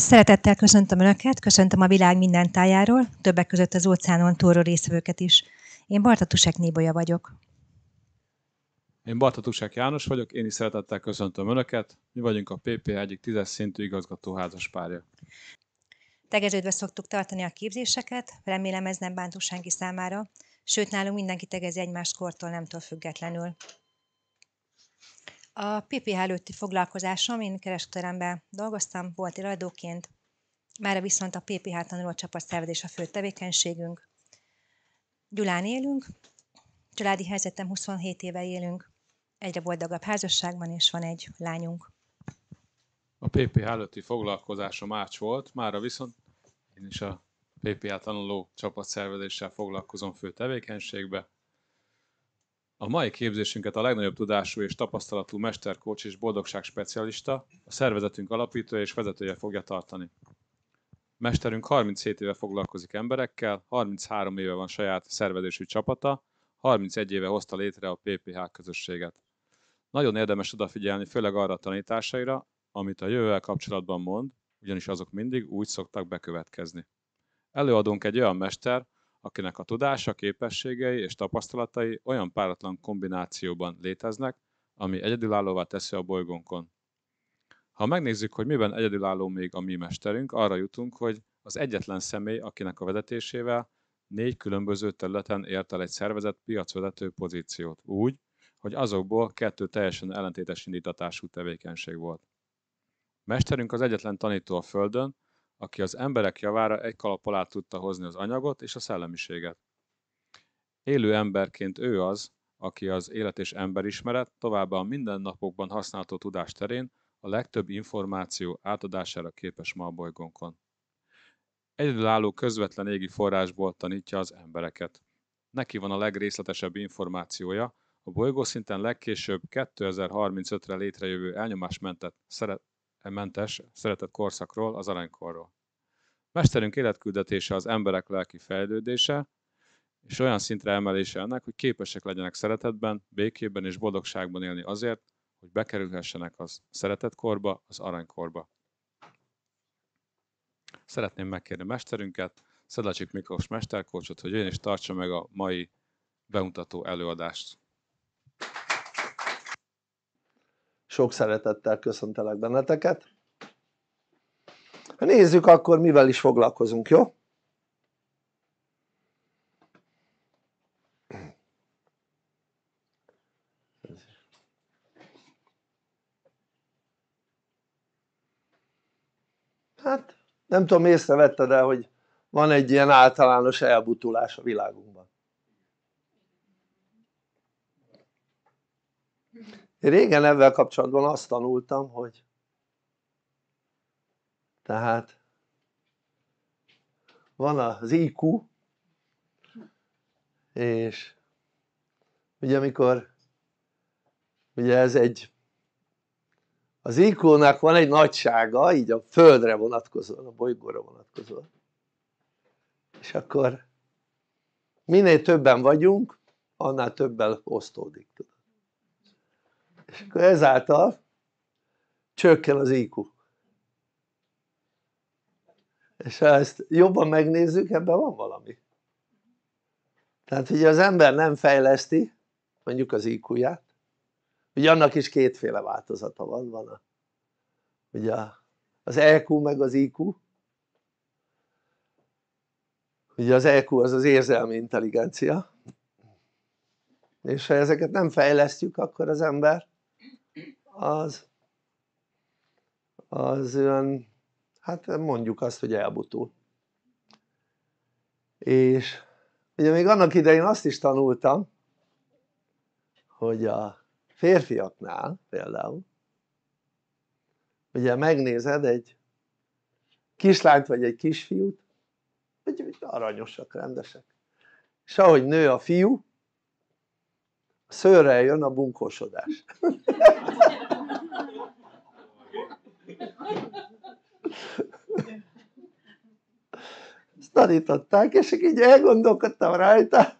Szeretettel köszöntöm Önöket, köszöntöm a világ minden tájáról, többek között az óceánon túlról részvőket is. Én Tusek Nébolya vagyok. Én Tusek János vagyok, én is szeretettel köszöntöm Önöket. Mi vagyunk a PP egyik tízes szintű igazgatóházas párja. Tegeződve szoktuk tartani a képzéseket, remélem ez nem senki számára, sőt nálunk mindenki tegezi egymást kortól, nemtől függetlenül. A PPH előtti foglalkozásom, én kereskedelemben dolgoztam, volt iradóként, már viszont a PPH tanulócsapat szervezés a fő tevékenységünk. Gyulán élünk, családi helyzetem 27 éve élünk, egyre boldogabb házasságban, és van egy lányunk. A PPH előtti foglalkozása Ács volt, már viszont én is a PPH tanuló csapatszervezéssel foglalkozom fő tevékenységbe, a mai képzésünket a legnagyobb tudású és tapasztalatú mesterkócs és boldogság specialista, a szervezetünk alapítója és vezetője fogja tartani. Mesterünk 37 éve foglalkozik emberekkel, 33 éve van saját szervezésű csapata, 31 éve hozta létre a PPH közösséget. Nagyon érdemes odafigyelni főleg arra a tanításaira, amit a jövővel kapcsolatban mond, ugyanis azok mindig úgy szoktak bekövetkezni. Előadunk egy olyan mester, akinek a tudása, képességei és tapasztalatai olyan páratlan kombinációban léteznek, ami egyedülállóvá teszi a bolygónkon. Ha megnézzük, hogy miben egyedülálló még a mi mesterünk, arra jutunk, hogy az egyetlen személy, akinek a vezetésével négy különböző területen ért el egy szervezet piacvezető pozíciót, úgy, hogy azokból kettő teljesen ellentétes indítatású tevékenység volt. Mesterünk az egyetlen tanító a Földön, aki az emberek javára egy kalap alá tudta hozni az anyagot és a szellemiséget. Élő emberként ő az, aki az élet és emberismeret, továbbá a mindennapokban használható tudás terén a legtöbb információ átadására képes ma a bolygónkon. Egyedülálló közvetlen égi forrásból tanítja az embereket. Neki van a legrészletesebb információja, a szinten legkésőbb 2035-re létrejövő elnyomásmentes szeretett korszakról, az aranykorról. Mesterünk életküldetése az emberek lelki fejlődése, és olyan szintre emelése ennek, hogy képesek legyenek szeretetben, békében és boldogságban élni azért, hogy bekerülhessenek az szeretetkorba, az aranykorba. Szeretném megkérni mesterünket, Szedlacsik Miklós mesterkócsot, hogy jön és tartsa meg a mai bemutató előadást. Sok szeretettel köszöntelek benneteket. Nézzük akkor mivel is foglalkozunk, jó? Hát nem tudom észrevetted el, hogy van egy ilyen általános elbutulás a világunkban. Én régen ebben kapcsolatban azt tanultam, hogy tehát van az IQ, és ugye amikor ugye ez egy az IQ-nak van egy nagysága, így a Földre vonatkozóan, a bolygóra vonatkozóan. És akkor minél többen vagyunk, annál többel osztódik. És akkor ezáltal csökken az IQ és ha ezt jobban megnézzük ebben van valami tehát hogy az ember nem fejleszti mondjuk az IQ-ját ugye annak is kétféle változata van, van a, ugye az EQ meg az IQ ugye az EQ az az érzelmi intelligencia és ha ezeket nem fejlesztjük akkor az ember az az olyan hát mondjuk azt hogy elbutul és ugye még annak idején azt is tanultam hogy a férfiaknál például ugye megnézed egy kislányt vagy egy kisfiút hogy aranyosak, rendesek és ahogy nő a fiú a jön a bunkósodás Ezt tanították, és így elgondolkodtam rajta,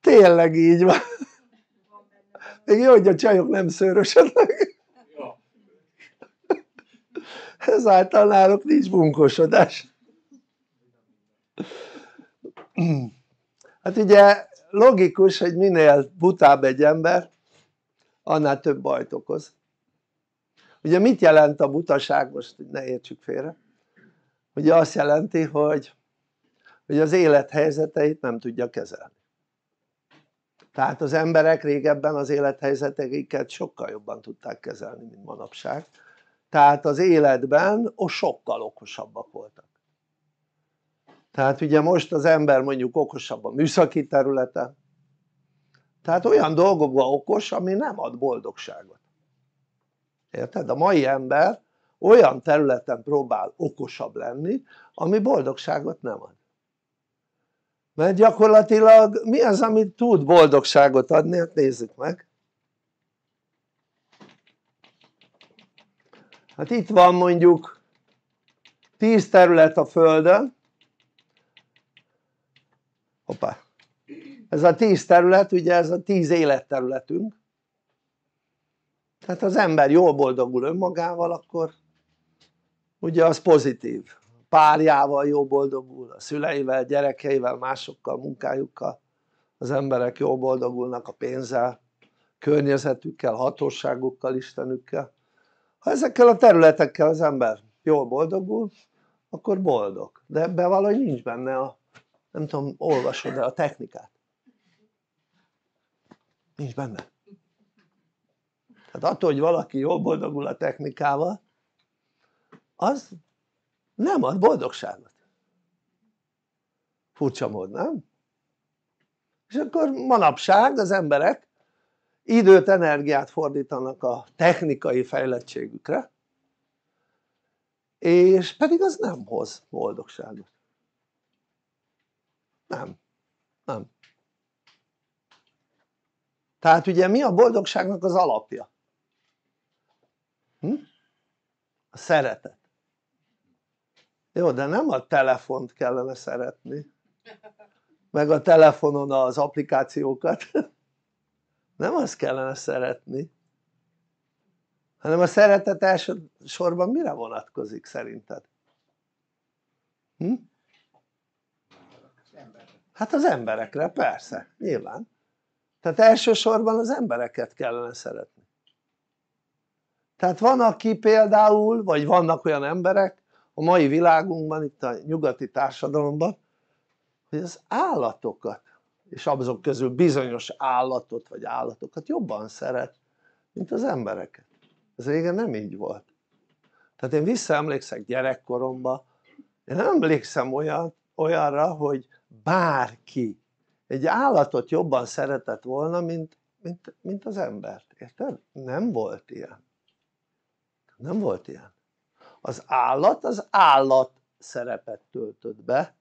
tényleg így van. Még jó, hogy a csajok nem szőrösödnek. Ezáltal náluk nincs bunkosodás. Hát ugye logikus, hogy minél butább egy ember, annál több bajt okoz ugye mit jelent a butaság most ne értsük félre ugye azt jelenti hogy, hogy az élet nem tudja kezelni tehát az emberek régebben az élethelyzeteiket sokkal jobban tudták kezelni mint manapság tehát az életben o sokkal okosabbak voltak tehát ugye most az ember mondjuk okosabb a műszaki területen tehát olyan dolgokban okos ami nem ad boldogságot érted? a mai ember olyan területen próbál okosabb lenni ami boldogságot nem ad mert gyakorlatilag mi az ami tud boldogságot adni? hát nézzük meg hát itt van mondjuk 10 terület a Földön hoppá ez a 10 terület ugye ez a 10 életterületünk tehát az ember jól boldogul önmagával akkor ugye az pozitív párjával jól boldogul, a szüleivel, gyerekeivel, másokkal, munkájukkal az emberek jól boldogulnak a pénzzel, környezetükkel, hatóságukkal, istenükkel ha ezekkel a területekkel az ember jól boldogul akkor boldog, de ebben valahogy nincs benne a nem tudom olvasod-e a technikát? nincs benne tehát attól hogy valaki jól boldogul a technikával az nem ad boldogságot furcsa mód nem? és akkor manapság az emberek időt, energiát fordítanak a technikai fejlettségükre és pedig az nem hoz boldogságot nem, nem tehát ugye mi a boldogságnak az alapja? Hm? A szeretet. Jó, de nem a telefont kellene szeretni, meg a telefonon az applikációkat. Nem azt kellene szeretni, hanem a szeretet elsősorban mire vonatkozik szerinted? Hm? Hát az emberekre, persze, nyilván. Tehát elsősorban az embereket kellene szeretni tehát van aki például, vagy vannak olyan emberek a mai világunkban, itt a nyugati társadalomban, hogy az állatokat, és azok közül bizonyos állatot vagy állatokat jobban szeret, mint az embereket. Ez régen nem így volt. Tehát én visszaemlékszek gyerekkoromba, én emlékszem olyan, olyanra, hogy bárki egy állatot jobban szeretett volna, mint, mint, mint az embert. Érted? Nem volt ilyen nem volt ilyen az állat az állat szerepet töltött be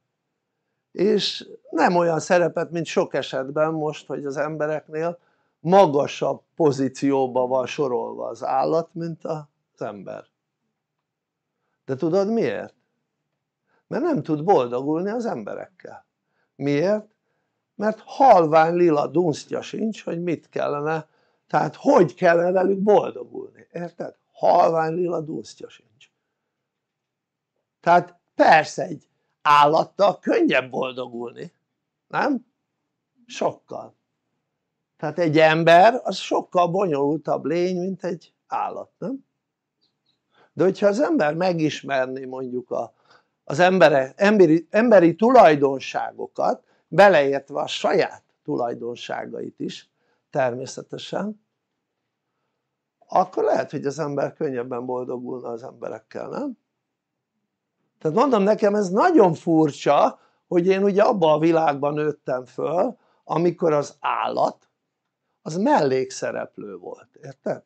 és nem olyan szerepet mint sok esetben most hogy az embereknél magasabb pozícióba van sorolva az állat mint az ember de tudod miért? mert nem tud boldogulni az emberekkel miért? mert halvány lila dunsztja sincs hogy mit kellene tehát hogy kellene velük boldogulni, érted? halvány lila dursztja sincs tehát persze egy állattal könnyebb boldogulni, nem? sokkal tehát egy ember az sokkal bonyolultabb lény mint egy állat, nem? de hogyha az ember megismerné mondjuk a, az embere, emberi, emberi tulajdonságokat beleértve a saját tulajdonságait is természetesen akkor lehet hogy az ember könnyebben boldogulna az emberekkel, nem? tehát mondom nekem ez nagyon furcsa hogy én ugye abba a világban nőttem föl amikor az állat az mellékszereplő volt, érted?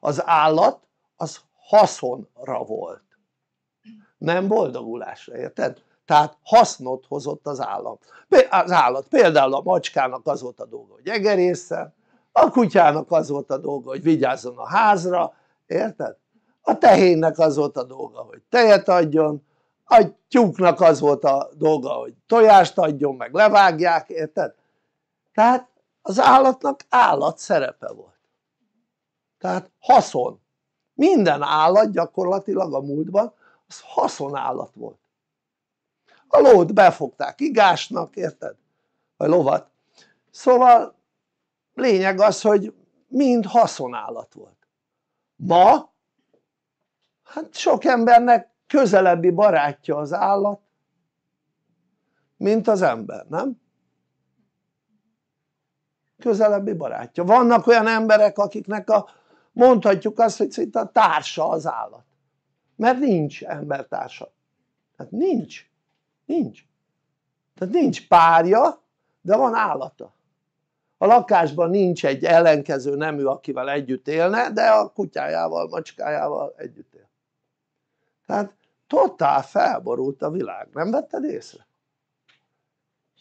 az állat az haszonra volt nem boldogulásra, érted? tehát hasznot hozott az állat, az állat. például a macskának az volt a dolga hogy egerészen, a kutyának az volt a dolga hogy vigyázzon a házra, érted? a tehénnek az volt a dolga hogy tejet adjon, a tyúknak az volt a dolga hogy tojást adjon meg levágják, érted? tehát az állatnak állat szerepe volt tehát haszon minden állat gyakorlatilag a múltban az állat volt a lót befogták igásnak, érted? vagy lovat szóval lényeg az hogy mind haszonállat volt ma hát sok embernek közelebbi barátja az állat mint az ember, nem? közelebbi barátja, vannak olyan emberek akiknek a mondhatjuk azt hogy szinte a társa az állat mert nincs embertársa tehát nincs, nincs tehát nincs párja de van állata a lakásban nincs egy ellenkező nemű akivel együtt élne de a kutyájával, macskájával együtt él tehát totál felborult a világ, nem vetted észre?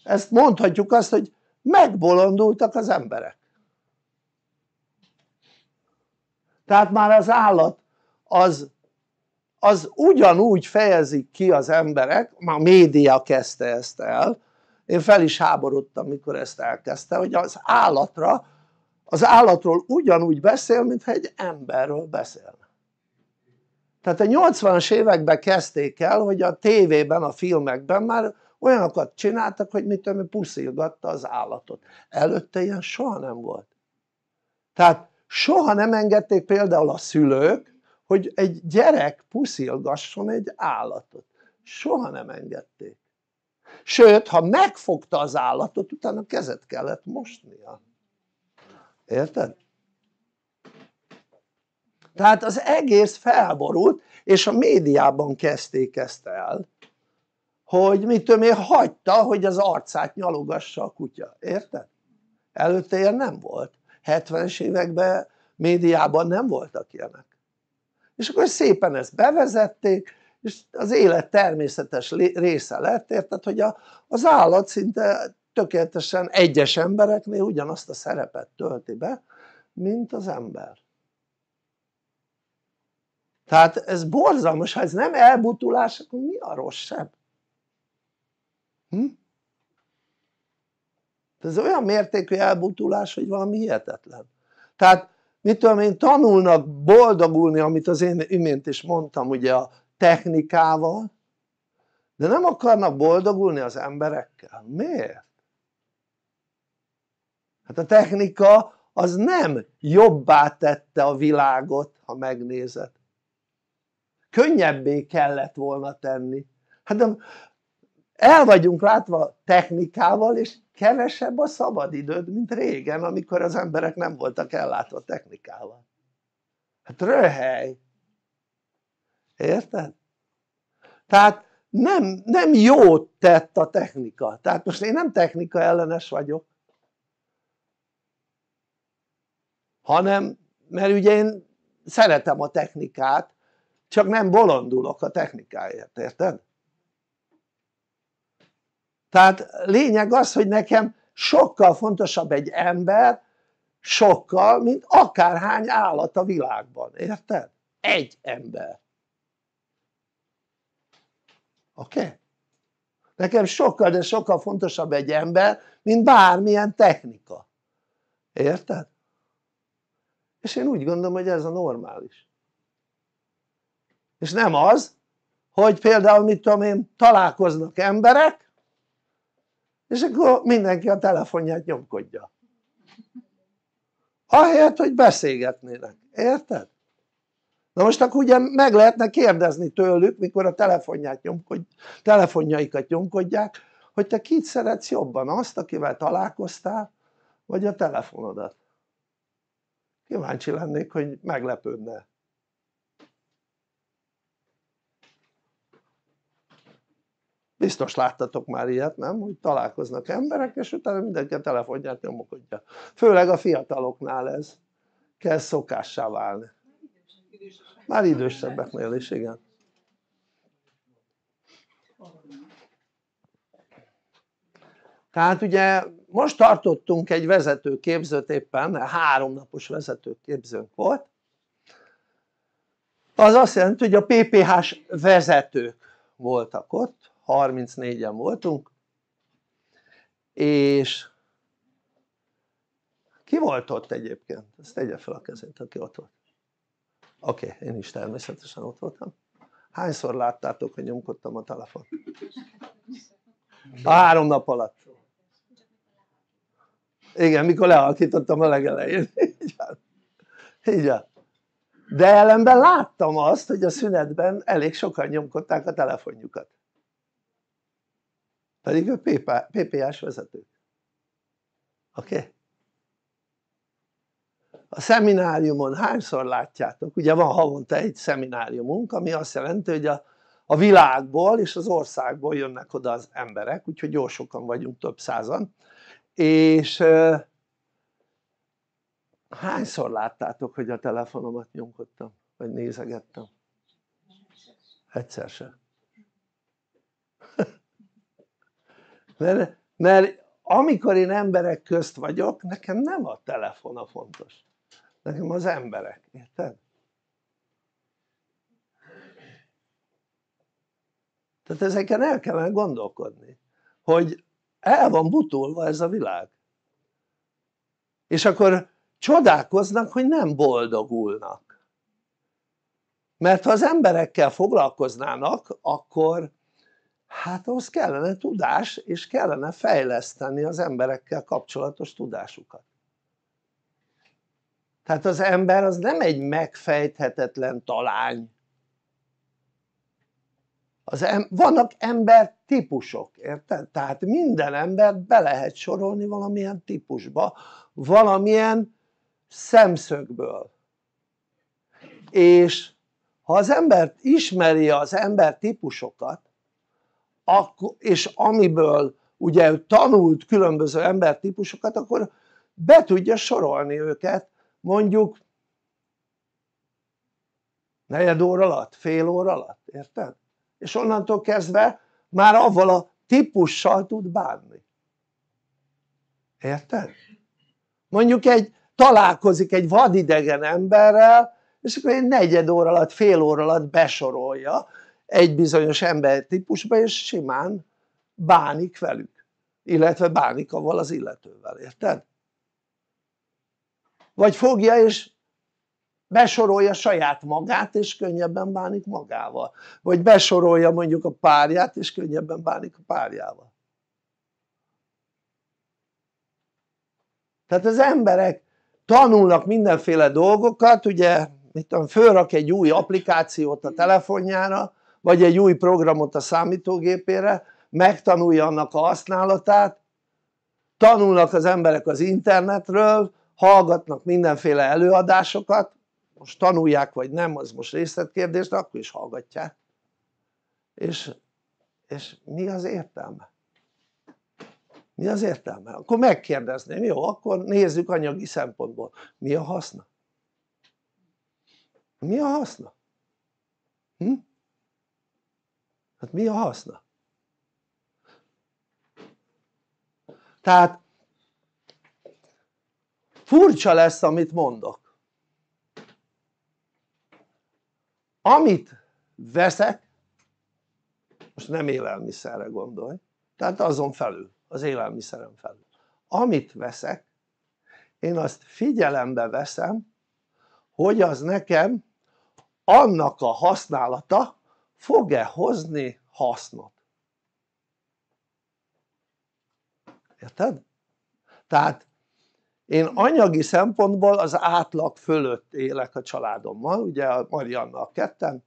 ezt mondhatjuk azt hogy megbolondultak az emberek tehát már az állat az, az ugyanúgy fejezik ki az emberek, a média kezdte ezt el én fel is háborodtam mikor ezt elkezdte hogy az állatra az állatról ugyanúgy beszél mintha egy emberről beszél. tehát a 80-as években kezdték el hogy a tévében a filmekben már olyanokat csináltak hogy mit tudom puszilgatta az állatot előtte ilyen soha nem volt tehát soha nem engedték például a szülők hogy egy gyerek puszilgasson egy állatot soha nem engedték sőt ha megfogta az állatot utána kezet kellett mosnia érted? tehát az egész felborult és a médiában kezdték ezt el hogy mit tudom én hagyta hogy az arcát nyalogassa a kutya, érted? előtte ilyen nem volt 70-es években médiában nem voltak ilyenek és akkor szépen ezt bevezették és az élet természetes része lett, érted, hogy a, az állat szinte tökéletesen egyes embereknél ugyanazt a szerepet tölti be, mint az ember. Tehát ez borzalmas, ha ez nem elbutulás, akkor mi a rosszabb? Hm? ez olyan mértékű elbutulás, hogy valami hihetetlen. Tehát mitől én, tanulnak boldogulni, amit az én imént is mondtam ugye a technikával de nem akarnak boldogulni az emberekkel, miért? hát a technika az nem jobbá tette a világot ha megnézed könnyebbé kellett volna tenni hát de el vagyunk látva technikával és kevesebb a szabadidőd mint régen amikor az emberek nem voltak ellátva technikával hát röhely érted? tehát nem, nem jót tett a technika, tehát most én nem technika ellenes vagyok hanem mert ugye én szeretem a technikát csak nem bolondulok a technikáért, érted? tehát lényeg az hogy nekem sokkal fontosabb egy ember sokkal mint akárhány állat a világban, érted? egy ember oké? Okay? nekem sokkal de sokkal fontosabb egy ember mint bármilyen technika érted? és én úgy gondolom hogy ez a normális és nem az hogy például mit tudom én találkoznak emberek és akkor mindenki a telefonját nyomkodja ahelyett hogy beszélgetnének, érted? Na most akkor ugye meg lehetne kérdezni tőlük, mikor a telefonját nyomkodj, telefonjaikat nyomkodják, hogy te kit szeretsz jobban, azt, akivel találkoztál, vagy a telefonodat? Kíváncsi lennék, hogy meglepődne. Biztos láttatok már ilyet, nem? Hogy találkoznak emberek, és utána mindenki a telefonját nyomokodja. Főleg a fiataloknál ez kell szokássá válni már nagyon is, igen. Tehát ugye most tartottunk egy vezetőképzőt éppen, háromnapos vezetőképzőnk volt, az azt jelenti, hogy a PPH-s vezetők voltak ott, 34-en voltunk, és ki volt ott egyébként? Ezt tegye fel a kezét, aki ott volt oké, okay, én is természetesen ott voltam hányszor láttátok hogy nyomkodtam a telefon? a három nap alatt igen, mikor lealkítottam a legelején így van. így van de ellenben láttam azt hogy a szünetben elég sokan nyomkodták a telefonjukat pedig ő PPS vezető. vezetők oké? Okay? a szemináriumon hányszor látjátok, ugye van havonta egy szemináriumunk ami azt jelenti hogy a, a világból és az országból jönnek oda az emberek úgyhogy jó sokan vagyunk több százan és e, hányszor láttátok hogy a telefonomat nyomkodtam vagy nézegettem? egyszer se mert, mert amikor én emberek közt vagyok nekem nem a telefon a fontos nekem az emberek, érted? tehát ezeken el kellene gondolkodni hogy el van butulva ez a világ és akkor csodálkoznak hogy nem boldogulnak mert ha az emberekkel foglalkoznának akkor hát ahhoz kellene tudás és kellene fejleszteni az emberekkel kapcsolatos tudásukat tehát az ember az nem egy megfejthetetlen talány az em vannak ember típusok, érted? tehát minden embert be lehet sorolni valamilyen típusba valamilyen szemszögből és ha az ember ismeri az ember típusokat akkor, és amiből ugye tanult különböző ember típusokat, akkor be tudja sorolni őket mondjuk negyed óra alatt, fél óra alatt, érted? és onnantól kezdve már avval a típussal tud bánni érted? mondjuk egy találkozik egy vadidegen emberrel és akkor egy negyed óra alatt, fél óra alatt besorolja egy bizonyos ember típusba és simán bánik velük illetve bánik avval az illetővel, érted? vagy fogja és besorolja saját magát és könnyebben bánik magával vagy besorolja mondjuk a párját és könnyebben bánik a párjával tehát az emberek tanulnak mindenféle dolgokat ugye mit tudom, fölrak egy új applikációt a telefonjára vagy egy új programot a számítógépére megtanulja annak a használatát tanulnak az emberek az internetről hallgatnak mindenféle előadásokat most tanulják vagy nem az most részletkérdés de akkor is hallgatják és, és mi az értelme? mi az értelme? akkor megkérdezném, jó akkor nézzük anyagi szempontból mi a haszna? mi a haszna? Hm? hát mi a haszna? tehát furcsa lesz amit mondok amit veszek most nem élelmiszerre gondolj tehát azon felül, az élelmiszeren felül amit veszek én azt figyelembe veszem hogy az nekem annak a használata fog-e hozni hasznot érted? tehát én anyagi szempontból az átlag fölött élek a családommal, ugye a Mariannal ketten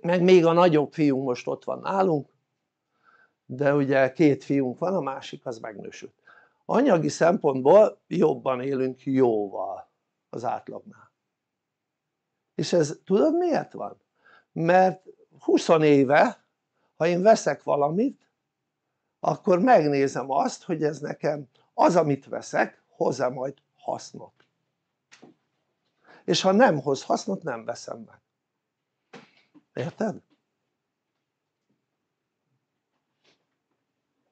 meg még a nagyobb fiunk most ott van nálunk de ugye két fiunk van, a másik az megnősült anyagi szempontból jobban élünk jóval az átlagnál és ez tudod miért van? mert 20 éve ha én veszek valamit akkor megnézem azt hogy ez nekem az amit veszek hoz-e majd hasznot és ha nem hoz hasznot nem veszem meg érted?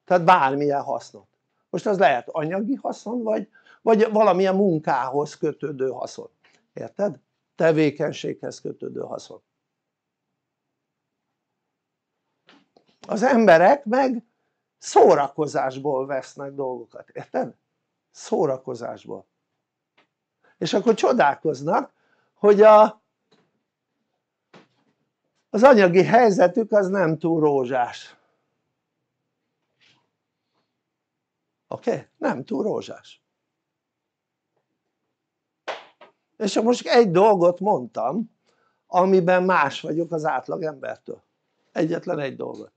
tehát bármilyen hasznot most az lehet anyagi haszon vagy, vagy valamilyen munkához kötődő haszon érted? tevékenységhez kötődő haszon az emberek meg szórakozásból vesznek dolgokat, érted? szórakozásból és akkor csodálkoznak hogy a, az anyagi helyzetük az nem túl rózsás oké? Okay? nem túl rózsás és most egy dolgot mondtam amiben más vagyok az átlagembertől egyetlen egy dolgot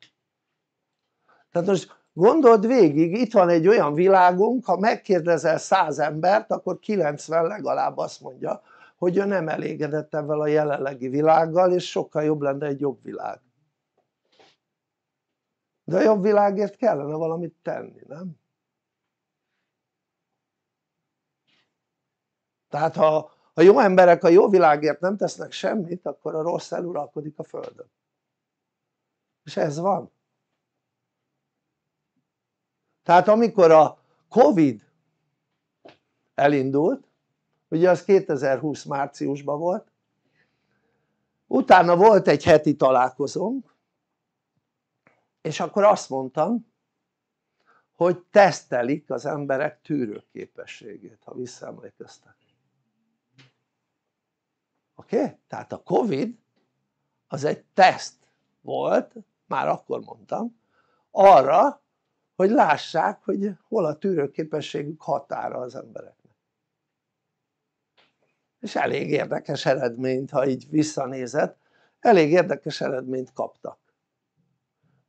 tehát most gondold végig itt van egy olyan világunk ha megkérdezel 100 embert akkor 90 legalább azt mondja hogy ő nem elégedett ebben a jelenlegi világgal és sokkal jobb lenne egy jobb világ de a jobb világért kellene valamit tenni, nem? tehát ha, a jó emberek a jó világért nem tesznek semmit akkor a rossz eluralkodik a földön és ez van tehát amikor a Covid elindult ugye az 2020 márciusban volt utána volt egy heti találkozónk és akkor azt mondtam hogy tesztelik az emberek tűrőképességét ha visszaemlékeztek oké? Okay? tehát a Covid az egy teszt volt már akkor mondtam arra hogy lássák, hogy hol a tűrőképességük határa az embereknek. És elég érdekes eredményt, ha így visszanézett, elég érdekes eredményt kaptak.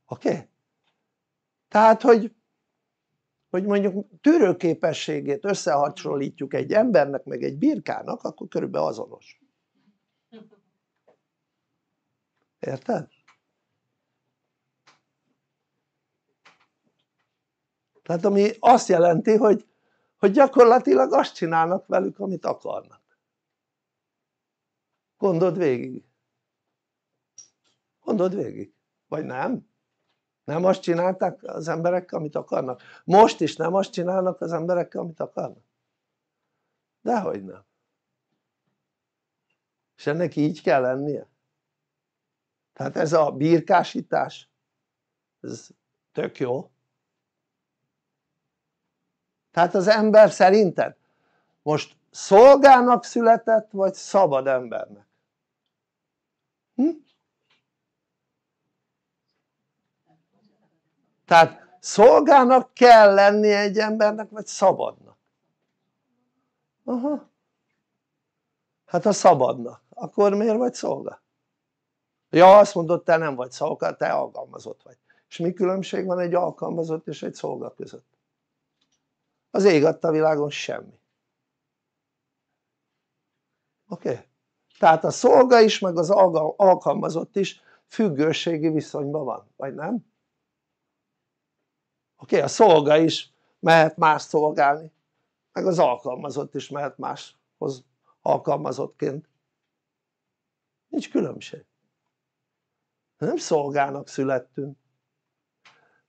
Oké? Okay? Tehát, hogy, hogy mondjuk tűrőképességét összehasonlítjuk egy embernek, meg egy birkának, akkor körülbelül azonos. Érted? tehát ami azt jelenti hogy, hogy gyakorlatilag azt csinálnak velük amit akarnak gondold végig gondold végig, vagy nem? nem azt csinálták az emberek amit akarnak? most is nem azt csinálnak az emberek amit akarnak? dehogy nem és ennek így kell lennie tehát ez a birkásítás ez tök jó tehát az ember szerinted most szolgának született vagy szabad embernek? Hm? tehát szolgának kell lenni egy embernek vagy szabadnak? aha hát ha szabadnak akkor miért vagy szolga? ja azt mondod te nem vagy szolga te alkalmazott vagy és mi különbség van egy alkalmazott és egy szolga között? az ég adta világon semmi oké? Okay? tehát a szolga is meg az alkalmazott is függőségi viszonyban van, vagy nem? oké? Okay? a szolga is mehet más szolgálni meg az alkalmazott is mehet máshoz alkalmazottként nincs különbség nem szolgának születtünk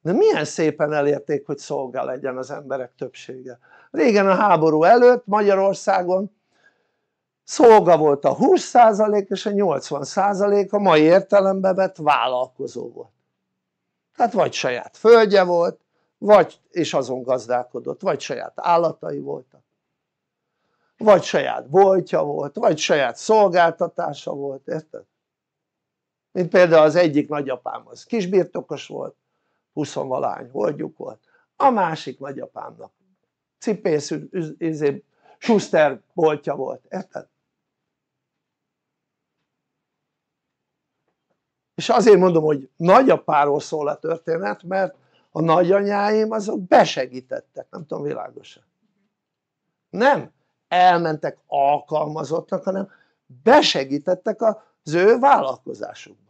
de milyen szépen elérték hogy szolgál legyen az emberek többsége régen a háború előtt Magyarországon szolga volt a 20% és a 80% a mai értelembe vett vállalkozó volt tehát vagy saját földje volt vagy és azon gazdálkodott, vagy saját állatai voltak vagy saját boltja volt, vagy saját szolgáltatása volt, érted? mint például az egyik nagyapám az kisbirtokos volt huszonvalány holdjuk volt a másik nagyapámnak cipész izé, Schuster boltja volt, érted? és azért mondom hogy nagyapáról szól a történet mert a nagyanyáim azok besegítettek, nem tudom világosan nem elmentek alkalmazottnak hanem besegítettek az ő vállalkozásukba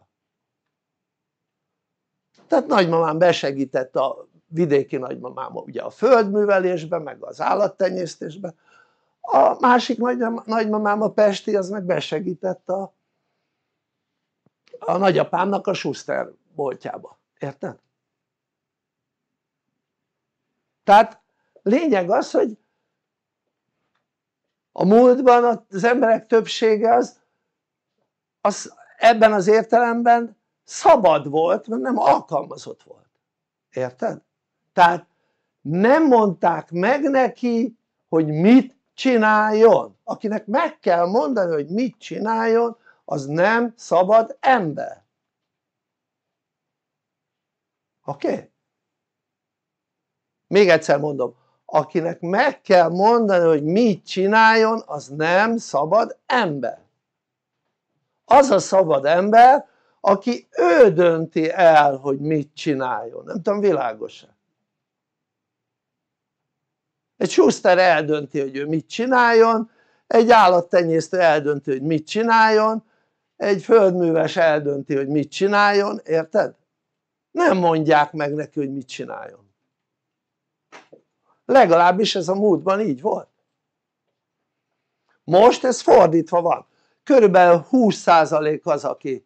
tehát nagymamám besegített a vidéki nagymamám ugye a földművelésben meg az állattenyésztésben a másik nagymamám a Pesti az meg besegített a, a nagyapámnak a Schuster boltjába, érted? tehát lényeg az hogy a múltban az emberek többsége az, az ebben az értelemben szabad volt, mert nem alkalmazott volt, érted? tehát nem mondták meg neki hogy mit csináljon, akinek meg kell mondani hogy mit csináljon az nem szabad ember oké? Okay? még egyszer mondom akinek meg kell mondani hogy mit csináljon az nem szabad ember az a szabad ember aki ő dönti el hogy mit csináljon nem tudom világos-e egy Schuster eldönti hogy ő mit csináljon egy állattenyésztő eldönti hogy mit csináljon egy földműves eldönti hogy mit csináljon érted? nem mondják meg neki hogy mit csináljon legalábbis ez a múltban így volt most ez fordítva van körülbelül 20% az aki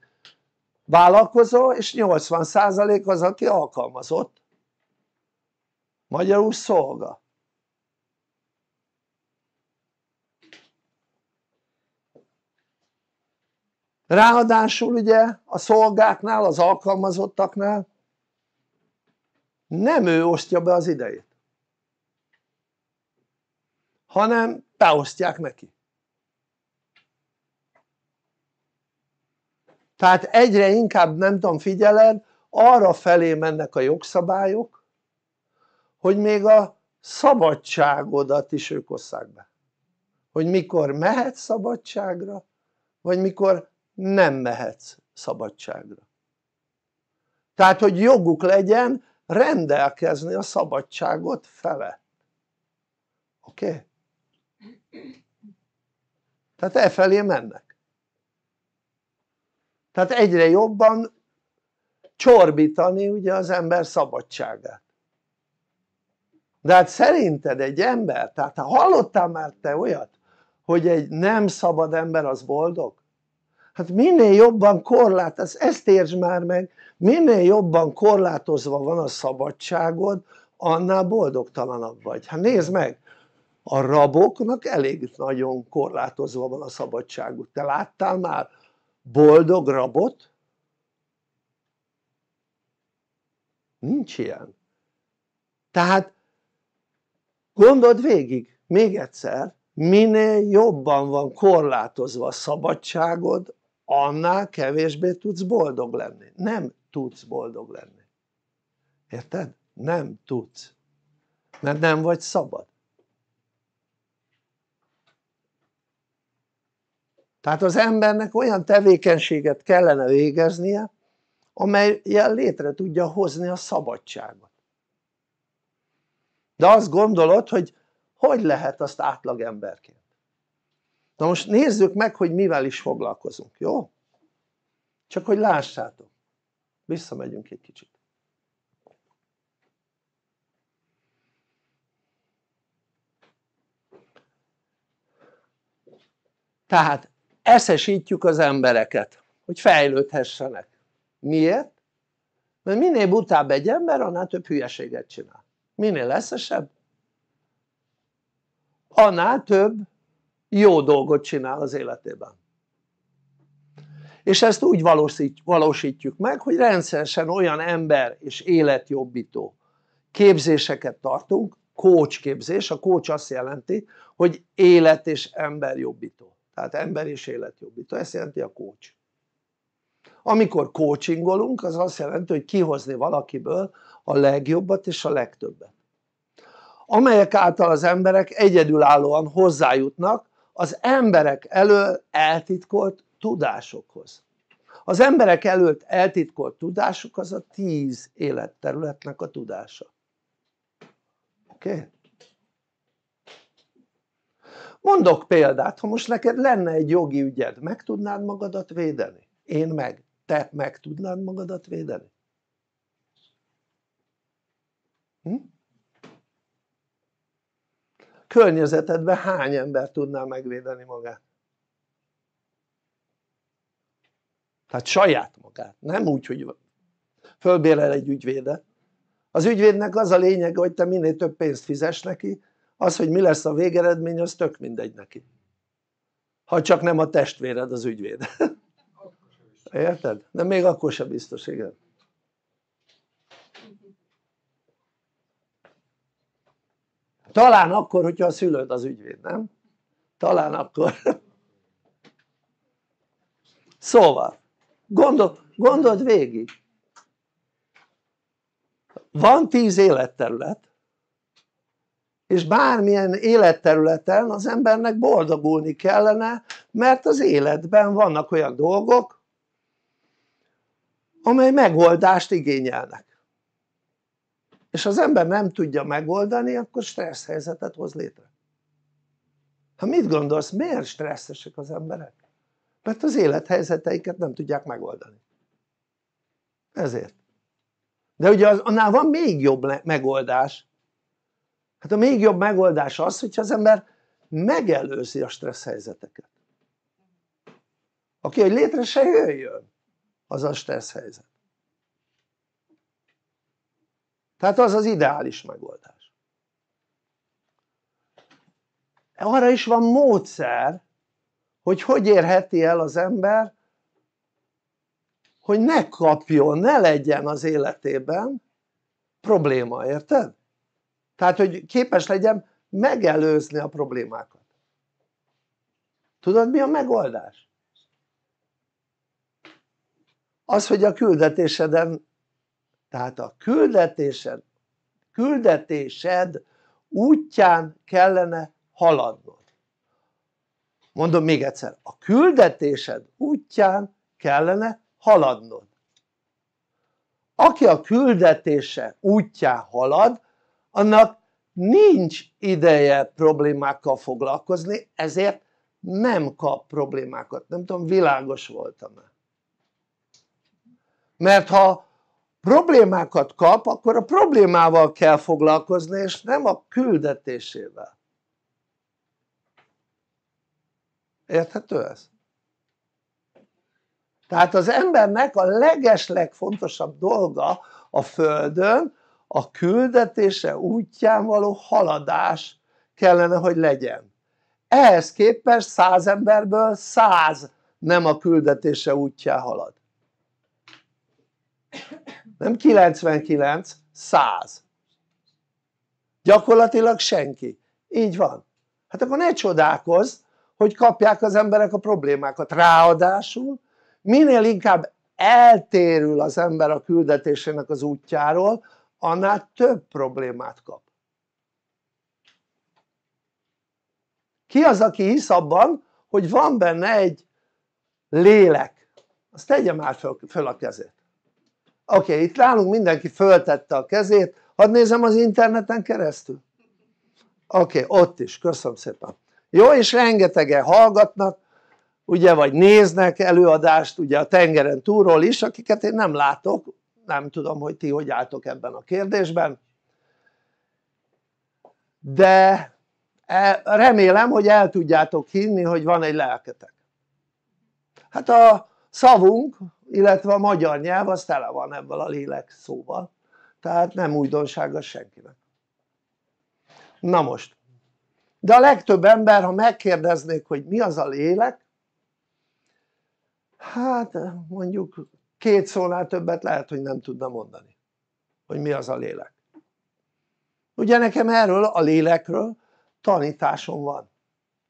vállalkozó és 80% az aki alkalmazott magyarul szolga ráadásul ugye a szolgáknál, az alkalmazottaknál nem ő osztja be az idejét hanem beosztják neki tehát egyre inkább nem tudom figyelem, arra felé mennek a jogszabályok hogy még a szabadságodat is ők osszák be hogy mikor mehetsz szabadságra vagy mikor nem mehetsz szabadságra tehát hogy joguk legyen rendelkezni a szabadságot fele. oké? Okay? tehát e felé mennek tehát egyre jobban csorbítani ugye az ember szabadságát de hát szerinted egy ember, tehát ha hallottál már te olyat hogy egy nem szabad ember az boldog? hát minél jobban korlát, ezt, ezt értsd már meg minél jobban korlátozva van a szabadságod annál boldogtalanabb vagy, hát nézd meg a raboknak elég nagyon korlátozva van a szabadságuk, te láttál már boldog rabot? nincs ilyen tehát gondold végig még egyszer minél jobban van korlátozva a szabadságod annál kevésbé tudsz boldog lenni nem tudsz boldog lenni érted? nem tudsz mert nem vagy szabad tehát az embernek olyan tevékenységet kellene végeznie amelyen létre tudja hozni a szabadságot de azt gondolod hogy hogy lehet azt átlagemberként na most nézzük meg hogy mivel is foglalkozunk, jó? csak hogy lássátok visszamegyünk egy kicsit tehát eszesítjük az embereket hogy fejlődhessenek miért? mert minél butább egy ember annál több hülyeséget csinál minél leszesebb, annál több jó dolgot csinál az életében és ezt úgy valósítjuk meg hogy rendszeresen olyan ember és életjobbító képzéseket tartunk coach képzés, a coach azt jelenti hogy élet és ember jobbító tehát ember és életjobbító, ezt jelenti a coach amikor coachingolunk az azt jelenti hogy kihozni valakiből a legjobbat és a legtöbbet amelyek által az emberek egyedülállóan hozzájutnak az emberek elől eltitkolt tudásokhoz az emberek előtt eltitkolt tudásuk az a tíz életterületnek a tudása oké? Okay? mondok példát, ha most neked lenne egy jogi ügyed, meg tudnád magadat védeni? én meg, te meg tudnád magadat védeni? Hm? környezetedben hány ember tudná megvédeni magát? tehát saját magát, nem úgy hogy fölbérel egy ügyvédet az ügyvédnek az a lényege hogy te minél több pénzt fizes neki az hogy mi lesz a végeredmény az tök mindegy neki ha csak nem a testvéred az ügyvéd érted? de még akkor sem biztos igen talán akkor hogyha a szülőd az ügyvéd nem? talán akkor szóval gondol, gondold végig van tíz életterület és bármilyen életterületen az embernek boldogulni kellene mert az életben vannak olyan dolgok amely megoldást igényelnek és az ember nem tudja megoldani akkor stressz helyzetet hoz létre ha mit gondolsz miért stresszesek az emberek? mert az élethelyzeteiket nem tudják megoldani ezért de ugye az, annál van még jobb megoldás hát a még jobb megoldás az hogyha az ember megelőzi a stressz helyzeteket aki hogy létre se jöjjön az a stressz helyzet tehát az az ideális megoldás arra is van módszer hogy hogy érheti el az ember hogy ne kapjon, ne legyen az életében probléma, érted? tehát hogy képes legyen megelőzni a problémákat tudod mi a megoldás? az hogy a küldetéseden tehát a küldetésed, küldetésed útján kellene haladnod mondom még egyszer, a küldetésed útján kellene haladnod aki a küldetése útján halad annak nincs ideje problémákkal foglalkozni ezért nem kap problémákat, nem tudom világos voltam-e mert ha problémákat kap akkor a problémával kell foglalkozni és nem a küldetésével érthető ez? tehát az embernek a legeslegfontosabb dolga a földön a küldetése útján való haladás kellene hogy legyen ehhez képest száz emberből száz nem a küldetése útján halad nem 99, száz. gyakorlatilag senki, így van hát akkor ne csodálkozz hogy kapják az emberek a problémákat, ráadásul minél inkább eltérül az ember a küldetésének az útjáról annál több problémát kap ki az aki hisz abban hogy van benne egy lélek azt tegye már föl, föl a kezét oké okay, itt nálunk mindenki föltette a kezét hadd nézem az interneten keresztül oké okay, ott is köszönöm szépen jó és rengetegen hallgatnak ugye vagy néznek előadást ugye a tengeren túlról is akiket én nem látok nem tudom hogy ti hogy álltok ebben a kérdésben de e, remélem hogy el tudjátok hinni hogy van egy lelketek hát a szavunk illetve a magyar nyelv az tele van ebből a lélek szóval tehát nem újdonság senkinek na most de a legtöbb ember ha megkérdeznék hogy mi az a lélek hát mondjuk két szónál többet lehet hogy nem tudna mondani hogy mi az a lélek ugye nekem erről a lélekről tanításom van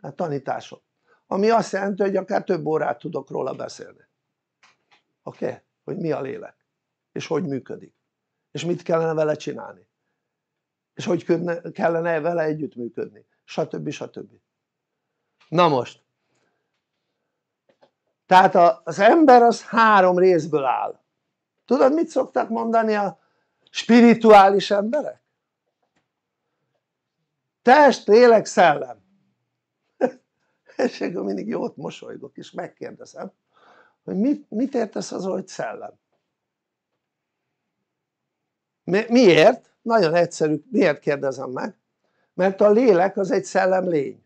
Hát tanításom ami azt jelenti hogy akár több órát tudok róla beszélni oké? Okay? hogy mi a lélek és hogy működik és mit kellene vele csinálni és hogy kellene vele együttműködni stb. stb. na most tehát az ember az három részből áll tudod mit szoktak mondani a spirituális emberek? test, lélek, szellem és akkor mindig jót mosolygok és megkérdezem hogy mit, mit értesz az, hogy szellem? miért? nagyon egyszerű, miért kérdezem meg? mert a lélek az egy szellem lény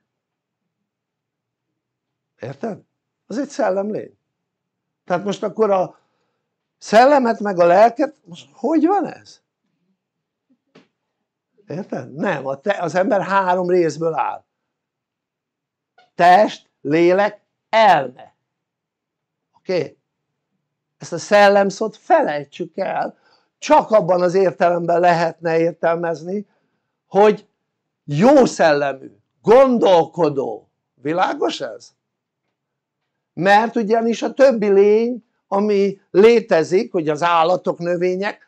érted? az egy szellemlény tehát most akkor a szellemet meg a lelket most hogy van ez? érted? nem, a te, az ember három részből áll test, lélek, elme oké? Okay? ezt a szellemszót felejtsük el csak abban az értelemben lehetne értelmezni hogy jó szellemű, gondolkodó világos ez? mert ugyanis a többi lény ami létezik hogy az állatok növények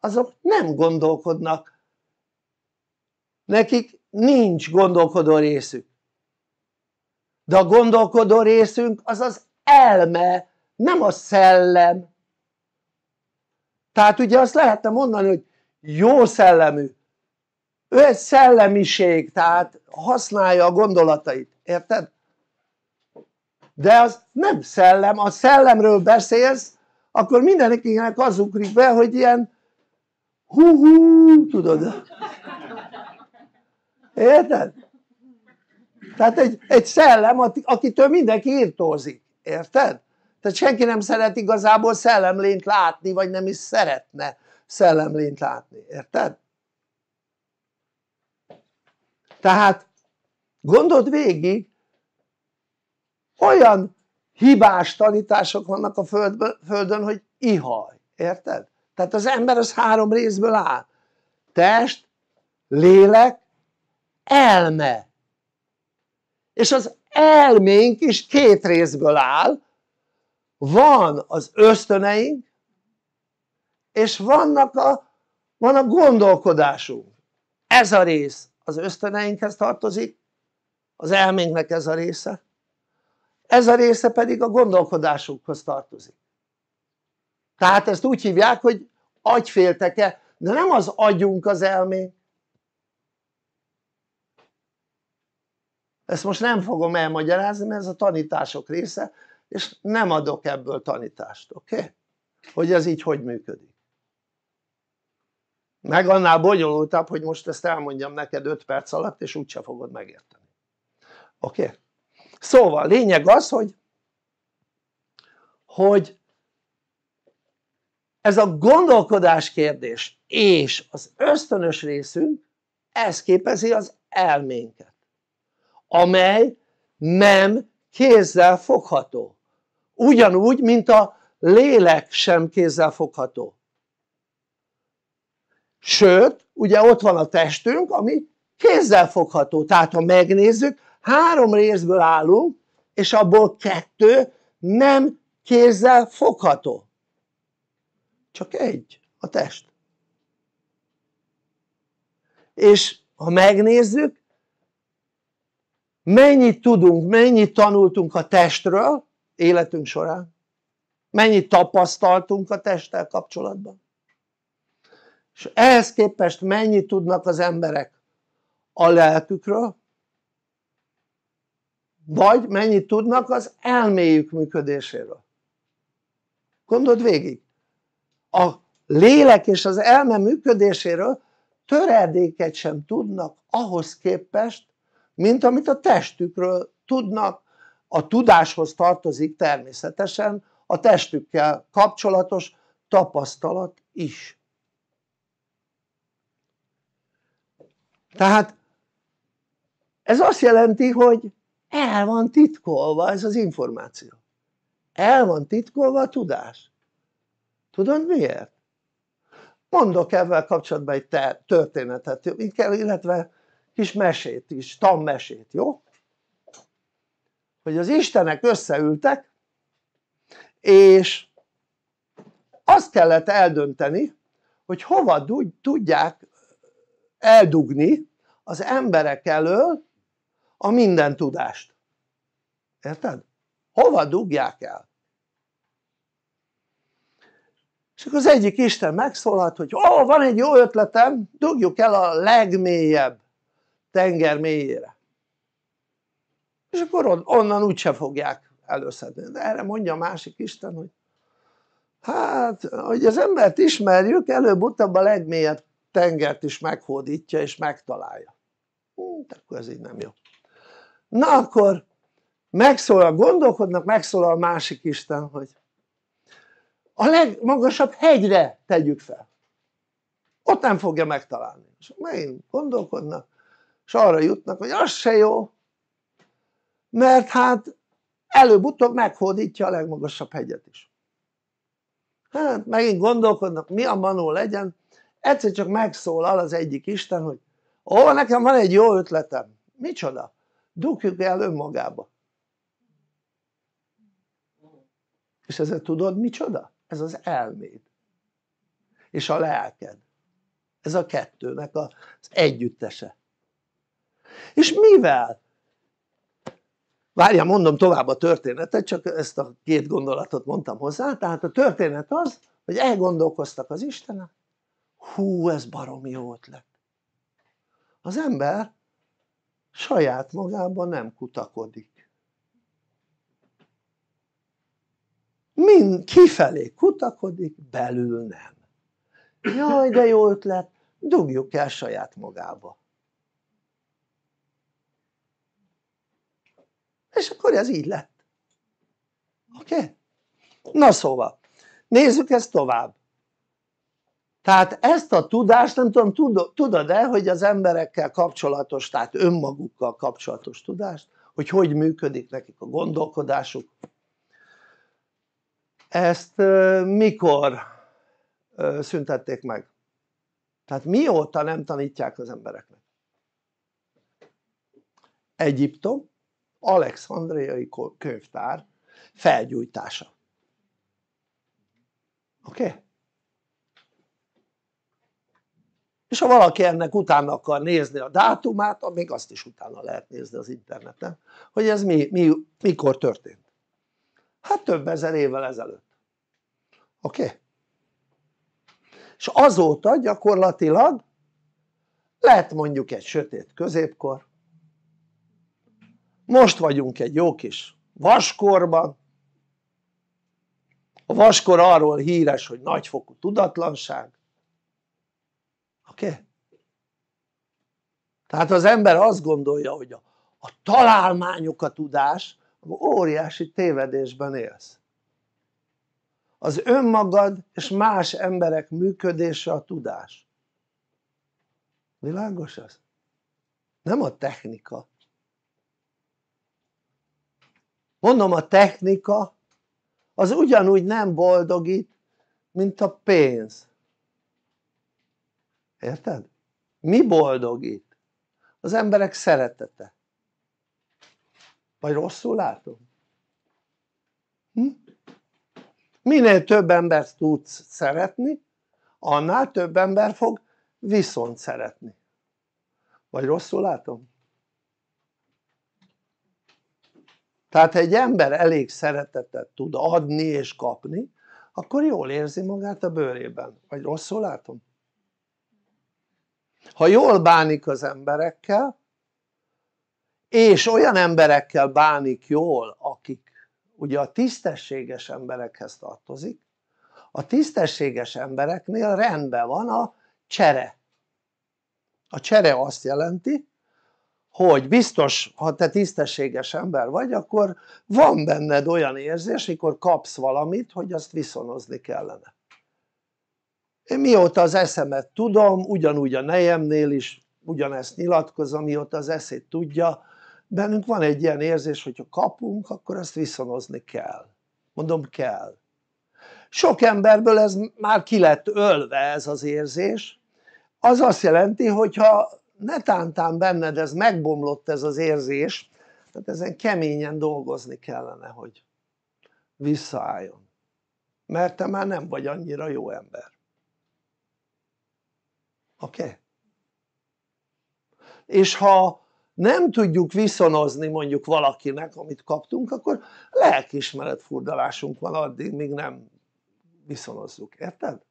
azok nem gondolkodnak nekik nincs gondolkodó részük de a gondolkodó részünk az az elme nem a szellem tehát ugye azt lehetne mondani hogy jó szellemű ő egy szellemiség tehát használja a gondolatait, érted? de az nem szellem, a szellemről beszélsz, akkor mindenkinek az ugrik be, hogy ilyen hú-hú, tudod. Érted? Tehát egy, egy szellem, akitől mindenki írtózik, érted? Tehát senki nem szeret igazából szellemlényt látni, vagy nem is szeretne szellemlényt látni, érted? Tehát gondold végig, olyan hibás tanítások vannak a földből, földön hogy ihaj, érted? tehát az ember az három részből áll test, lélek, elme és az elménk is két részből áll van az ösztöneink és vannak a, van a gondolkodásunk ez a rész az ösztöneinkhez tartozik az elménknek ez a része ez a része pedig a gondolkodásunkhoz tartozik tehát ezt úgy hívják hogy agyfélteke de nem az agyunk az elmé. ezt most nem fogom elmagyarázni mert ez a tanítások része és nem adok ebből tanítást, oké? Okay? hogy ez így hogy működik meg annál bonyolultabb hogy most ezt elmondjam neked 5 perc alatt és úgyse fogod megérteni oké? Okay? szóval lényeg az hogy hogy ez a gondolkodás kérdés és az ösztönös részünk ez képezi az elménket amely nem kézzel fogható ugyanúgy mint a lélek sem kézzel fogható sőt ugye ott van a testünk ami kézzel fogható tehát ha megnézzük három részből állunk és abból kettő nem kézzel fogható csak egy, a test és ha megnézzük mennyit tudunk, mennyit tanultunk a testről életünk során mennyit tapasztaltunk a testtel kapcsolatban és ehhez képest mennyit tudnak az emberek a lelkükről vagy mennyit tudnak az elméjük működéséről gondold végig a lélek és az elme működéséről töredéket sem tudnak ahhoz képest mint amit a testükről tudnak a tudáshoz tartozik természetesen a testükkel kapcsolatos tapasztalat is tehát ez azt jelenti hogy el van titkolva ez az információ el van titkolva a tudás tudod miért? mondok ebben kapcsolatban egy történetet illetve kis mesét is, mesét, jó? hogy az istenek összeültek és azt kellett eldönteni hogy hova tudják eldugni az emberek elől a minden tudást érted? hova dugják el? és akkor az egyik Isten megszólalt hogy ó van egy jó ötletem dugjuk el a legmélyebb tenger mélyére és akkor onnan úgyse fogják előszedni de erre mondja a másik Isten hogy hát hogy az embert ismerjük előbb-utóbb a legmélyebb tengert is meghódítja és megtalálja hú, hm, akkor ez így nem jó na akkor megszólal, gondolkodnak, megszólal a másik Isten hogy a legmagasabb hegyre tegyük fel ott nem fogja megtalálni és megint gondolkodnak és arra jutnak hogy az se jó mert hát előbb-utóbb meghódítja a legmagasabb hegyet is hát megint gondolkodnak mi a manó legyen egyszer csak megszólal az egyik Isten hogy ó nekem van egy jó ötletem micsoda? dugjuk el önmagába és ezzel tudod micsoda? ez az elméd és a lelked ez a kettőnek az együttese és mivel? várjál mondom tovább a történetet csak ezt a két gondolatot mondtam hozzá tehát a történet az hogy elgondolkoztak az Istenen hú ez baromi jó ötlet az ember saját magában nem kutakodik mind kifelé kutakodik, belül nem jaj de jó ötlet, dugjuk el saját magába és akkor ez így lett oké? Okay? na szóval nézzük ezt tovább tehát ezt a tudást nem tudom tudod-e hogy az emberekkel kapcsolatos tehát önmagukkal kapcsolatos tudást hogy hogy működik nekik a gondolkodásuk ezt mikor szüntették meg? tehát mióta nem tanítják az embereknek? Egyiptom alexandriai könyvtár felgyújtása oké? Okay? és ha valaki ennek utána akar nézni a dátumát, még azt is utána lehet nézni az interneten, hogy ez mi, mi, mikor történt. Hát több ezer évvel ezelőtt. Oké? Okay? És azóta gyakorlatilag lehet mondjuk egy sötét középkor, most vagyunk egy jó kis vaskorban, a vaskor arról híres, hogy nagyfokú tudatlanság, oké? Okay? tehát az ember azt gondolja hogy a, a találmányok a tudás óriási tévedésben élsz az önmagad és más emberek működése a tudás világos ez? nem a technika mondom a technika az ugyanúgy nem boldogít mint a pénz érted? mi boldog itt? az emberek szeretete vagy rosszul látom? Hm? minél több embert tudsz szeretni annál több ember fog viszont szeretni vagy rosszul látom? tehát egy ember elég szeretetet tud adni és kapni akkor jól érzi magát a bőrében, vagy rosszul látom? ha jól bánik az emberekkel és olyan emberekkel bánik jól akik ugye a tisztességes emberekhez tartozik a tisztességes embereknél rendben van a csere a csere azt jelenti hogy biztos ha te tisztességes ember vagy akkor van benned olyan érzés mikor kapsz valamit hogy azt viszonozni kellene én mióta az eszemet tudom ugyanúgy a nejemnél is ugyanezt nyilatkozom mióta az eszét tudja bennünk van egy ilyen érzés hogyha kapunk akkor azt viszonozni kell mondom kell sok emberből ez már ki lett ölve ez az érzés az azt jelenti hogyha netántán benned ez megbomlott ez az érzés tehát ezen keményen dolgozni kellene hogy visszaálljon mert te már nem vagy annyira jó ember oké? Okay? és ha nem tudjuk viszonozni mondjuk valakinek amit kaptunk akkor lelkiismeret furdalásunk van addig míg nem viszonozzuk, érted?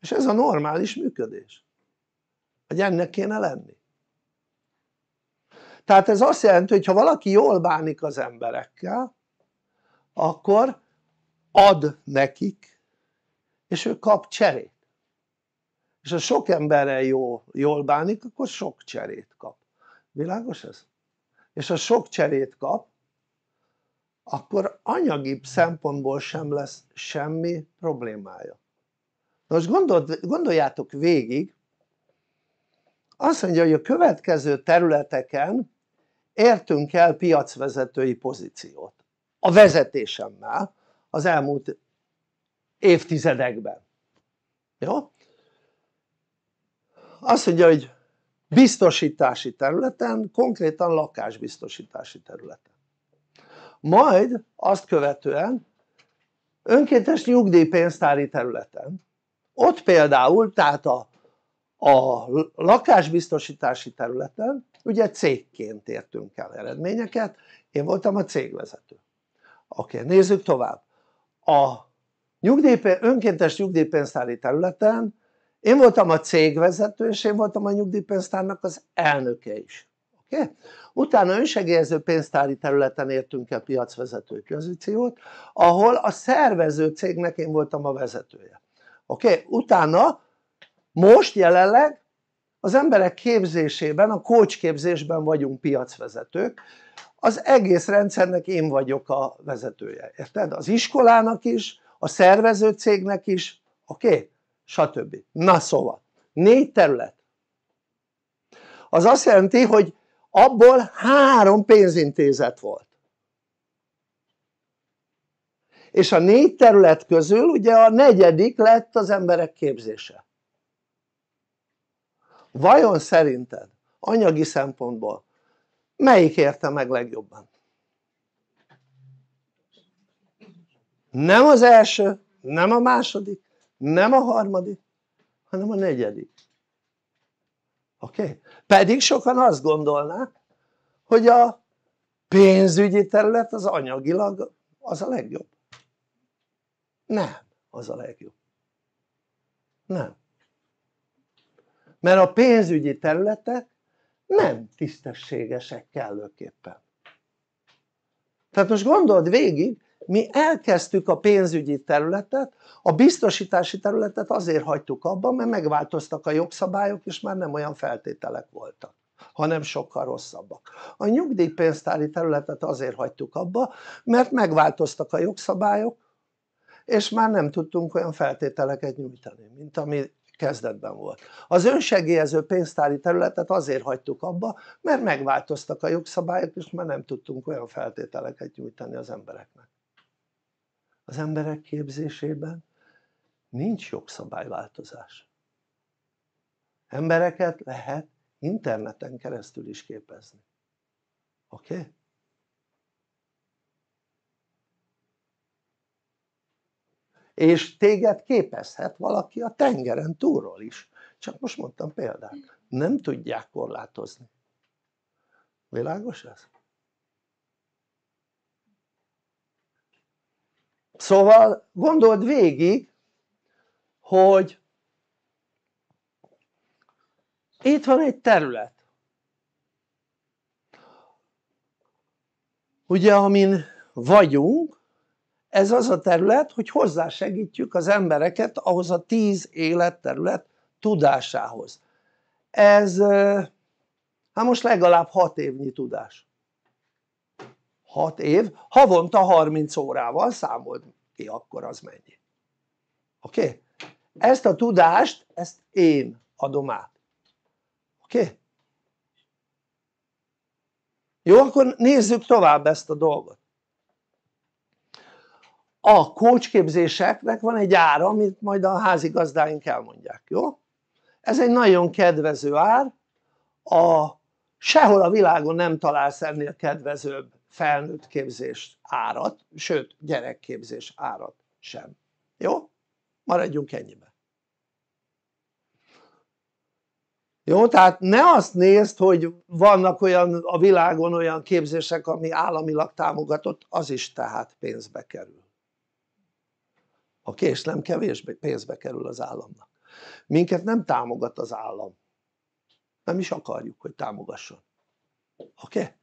és ez a normális működés hogy ennek kéne lenni tehát ez azt jelenti hogy ha valaki jól bánik az emberekkel akkor ad nekik és ő kap cserét és ha sok emberrel jó, jól bánik akkor sok cserét kap világos ez? és ha sok cserét kap akkor anyagi szempontból sem lesz semmi problémája most gondoljátok végig azt mondja hogy a következő területeken értünk el piacvezetői pozíciót a vezetésemmel az elmúlt évtizedekben jó? azt mondja hogy biztosítási területen konkrétan lakásbiztosítási területen majd azt követően önkéntes nyugdíjpénztári területen ott például tehát a, a lakásbiztosítási területen ugye cégként értünk el eredményeket én voltam a cégvezető oké nézzük tovább a nyugdíjpén önkéntes nyugdíjpénztári területen én voltam a cégvezető és én voltam a nyugdíjpénztárnak az elnöke is oké? Okay? utána önsegélyező pénztári területen értünk el piacvezető pozíciót ahol a szervező cégnek én voltam a vezetője oké? Okay? utána most jelenleg az emberek képzésében, a coach képzésben vagyunk piacvezetők az egész rendszernek én vagyok a vezetője, érted? az iskolának is, a szervező cégnek is, oké? Okay? stb. Na szóval négy terület az azt jelenti hogy abból három pénzintézet volt és a négy terület közül ugye a negyedik lett az emberek képzése vajon szerinted anyagi szempontból melyik érte meg legjobban? nem az első, nem a második nem a harmadik hanem a negyedik oké? Okay? pedig sokan azt gondolnák hogy a pénzügyi terület az anyagilag az a legjobb nem az a legjobb nem mert a pénzügyi területek nem tisztességesek kellőképpen tehát most gondold végig mi elkezdtük a pénzügyi területet, a biztosítási területet azért hagytuk abban, mert megváltoztak a jogszabályok és már nem olyan feltételek voltak hanem sokkal rosszabbak. A nyugdíjpénztári területet azért hagytuk abba, mert megváltoztak a jogszabályok, és már nem tudtunk olyan feltételeket nyújtani, mint ami kezdetben volt. Az önsegélyező pénztári területet azért hagytuk abba, mert megváltoztak a jogszabályok, és már nem tudtunk olyan feltételeket nyújtani az embereknek az emberek képzésében nincs jogszabályváltozás embereket lehet interneten keresztül is képezni oké? Okay? és téged képezhet valaki a tengeren túlról is csak most mondtam példát, nem tudják korlátozni világos ez? szóval gondold végig hogy itt van egy terület ugye amin vagyunk ez az a terület hogy hozzásegítjük az embereket ahhoz a tíz életterület tudásához ez eh, hát most legalább hat évnyi tudás 6 év havonta 30 órával számolt ki akkor az mennyi oké? Okay? ezt a tudást ezt én adom át oké? Okay? jó akkor nézzük tovább ezt a dolgot a kócsképzéseknek van egy ára amit majd a házigazdáink elmondják jó? ez egy nagyon kedvező ár a sehol a világon nem találsz ennél kedvezőbb felnőtt képzés árat, sőt gyerekképzés árat sem. Jó? Maradjunk ennyibe. Jó? Tehát ne azt nézd, hogy vannak olyan a világon olyan képzések, ami államilag támogatott, az is tehát pénzbe kerül. A kés nem kevés pénzbe kerül az államnak. Minket nem támogat az állam. Nem is akarjuk, hogy támogasson. Oké? Okay?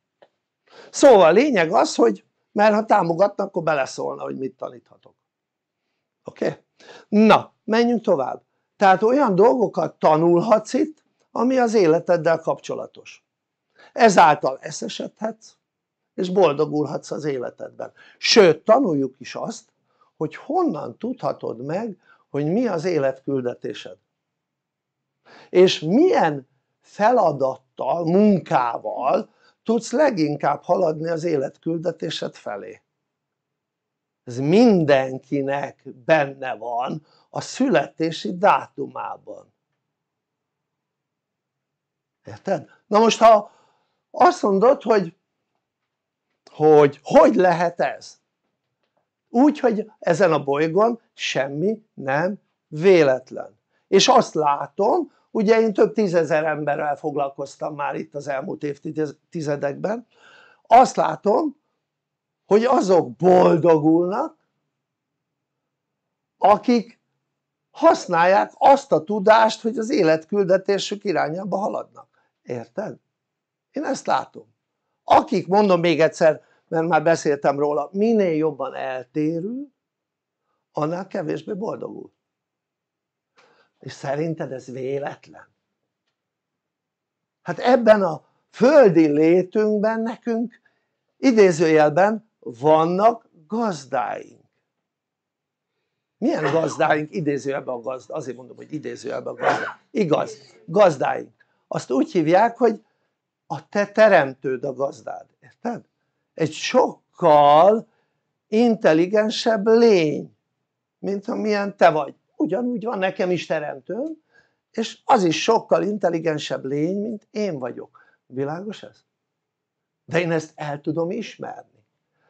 szóval a lényeg az hogy mert ha támogatnak akkor beleszólna hogy mit taníthatok oké? Okay? na menjünk tovább tehát olyan dolgokat tanulhatsz itt ami az életeddel kapcsolatos ezáltal eszesedhetsz és boldogulhatsz az életedben sőt tanuljuk is azt hogy honnan tudhatod meg hogy mi az életküldetésed és milyen feladattal, munkával tudsz leginkább haladni az életküldetésed felé ez mindenkinek benne van a születési dátumában érted? na most ha azt mondod hogy hogy hogy lehet ez? úgy hogy ezen a bolygón semmi nem véletlen és azt látom ugye én több tízezer emberrel foglalkoztam már itt az elmúlt évtizedekben azt látom hogy azok boldogulnak akik használják azt a tudást hogy az életküldetésük irányába haladnak, érted? én ezt látom akik mondom még egyszer mert már beszéltem róla minél jobban eltérül annál kevésbé boldogul és szerinted ez véletlen? hát ebben a földi létünkben nekünk idézőjelben vannak gazdáink milyen gazdáink? idézőjelben a gazda, azért mondom hogy idézőjelben a gazda, igaz, gazdáink azt úgy hívják hogy a te teremtőd a gazdád, érted? egy sokkal intelligensebb lény mint amilyen te vagy ugyanúgy van nekem is teremtőm és az is sokkal intelligensebb lény mint én vagyok, világos ez? de én ezt el tudom ismerni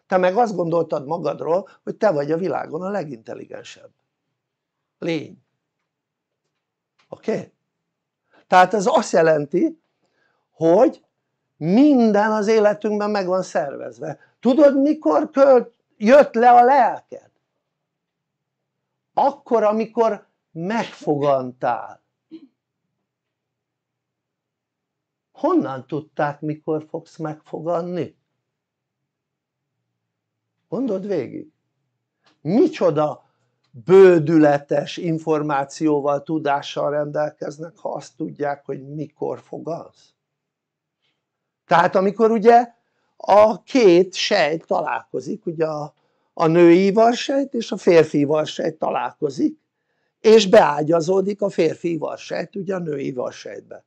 te meg azt gondoltad magadról hogy te vagy a világon a legintelligensebb lény oké? Okay? tehát ez azt jelenti hogy minden az életünkben meg van szervezve tudod mikor költ, jött le a lelked? akkor amikor megfogantál honnan tudták mikor fogsz megfoganni? gondold végig micsoda bődületes információval, tudással rendelkeznek ha azt tudják hogy mikor fogalsz tehát amikor ugye a két sejt találkozik ugye a a női varsejt és a férfi varsejt találkozik és beágyazódik a férfi varsejt ugye a női varsejtbe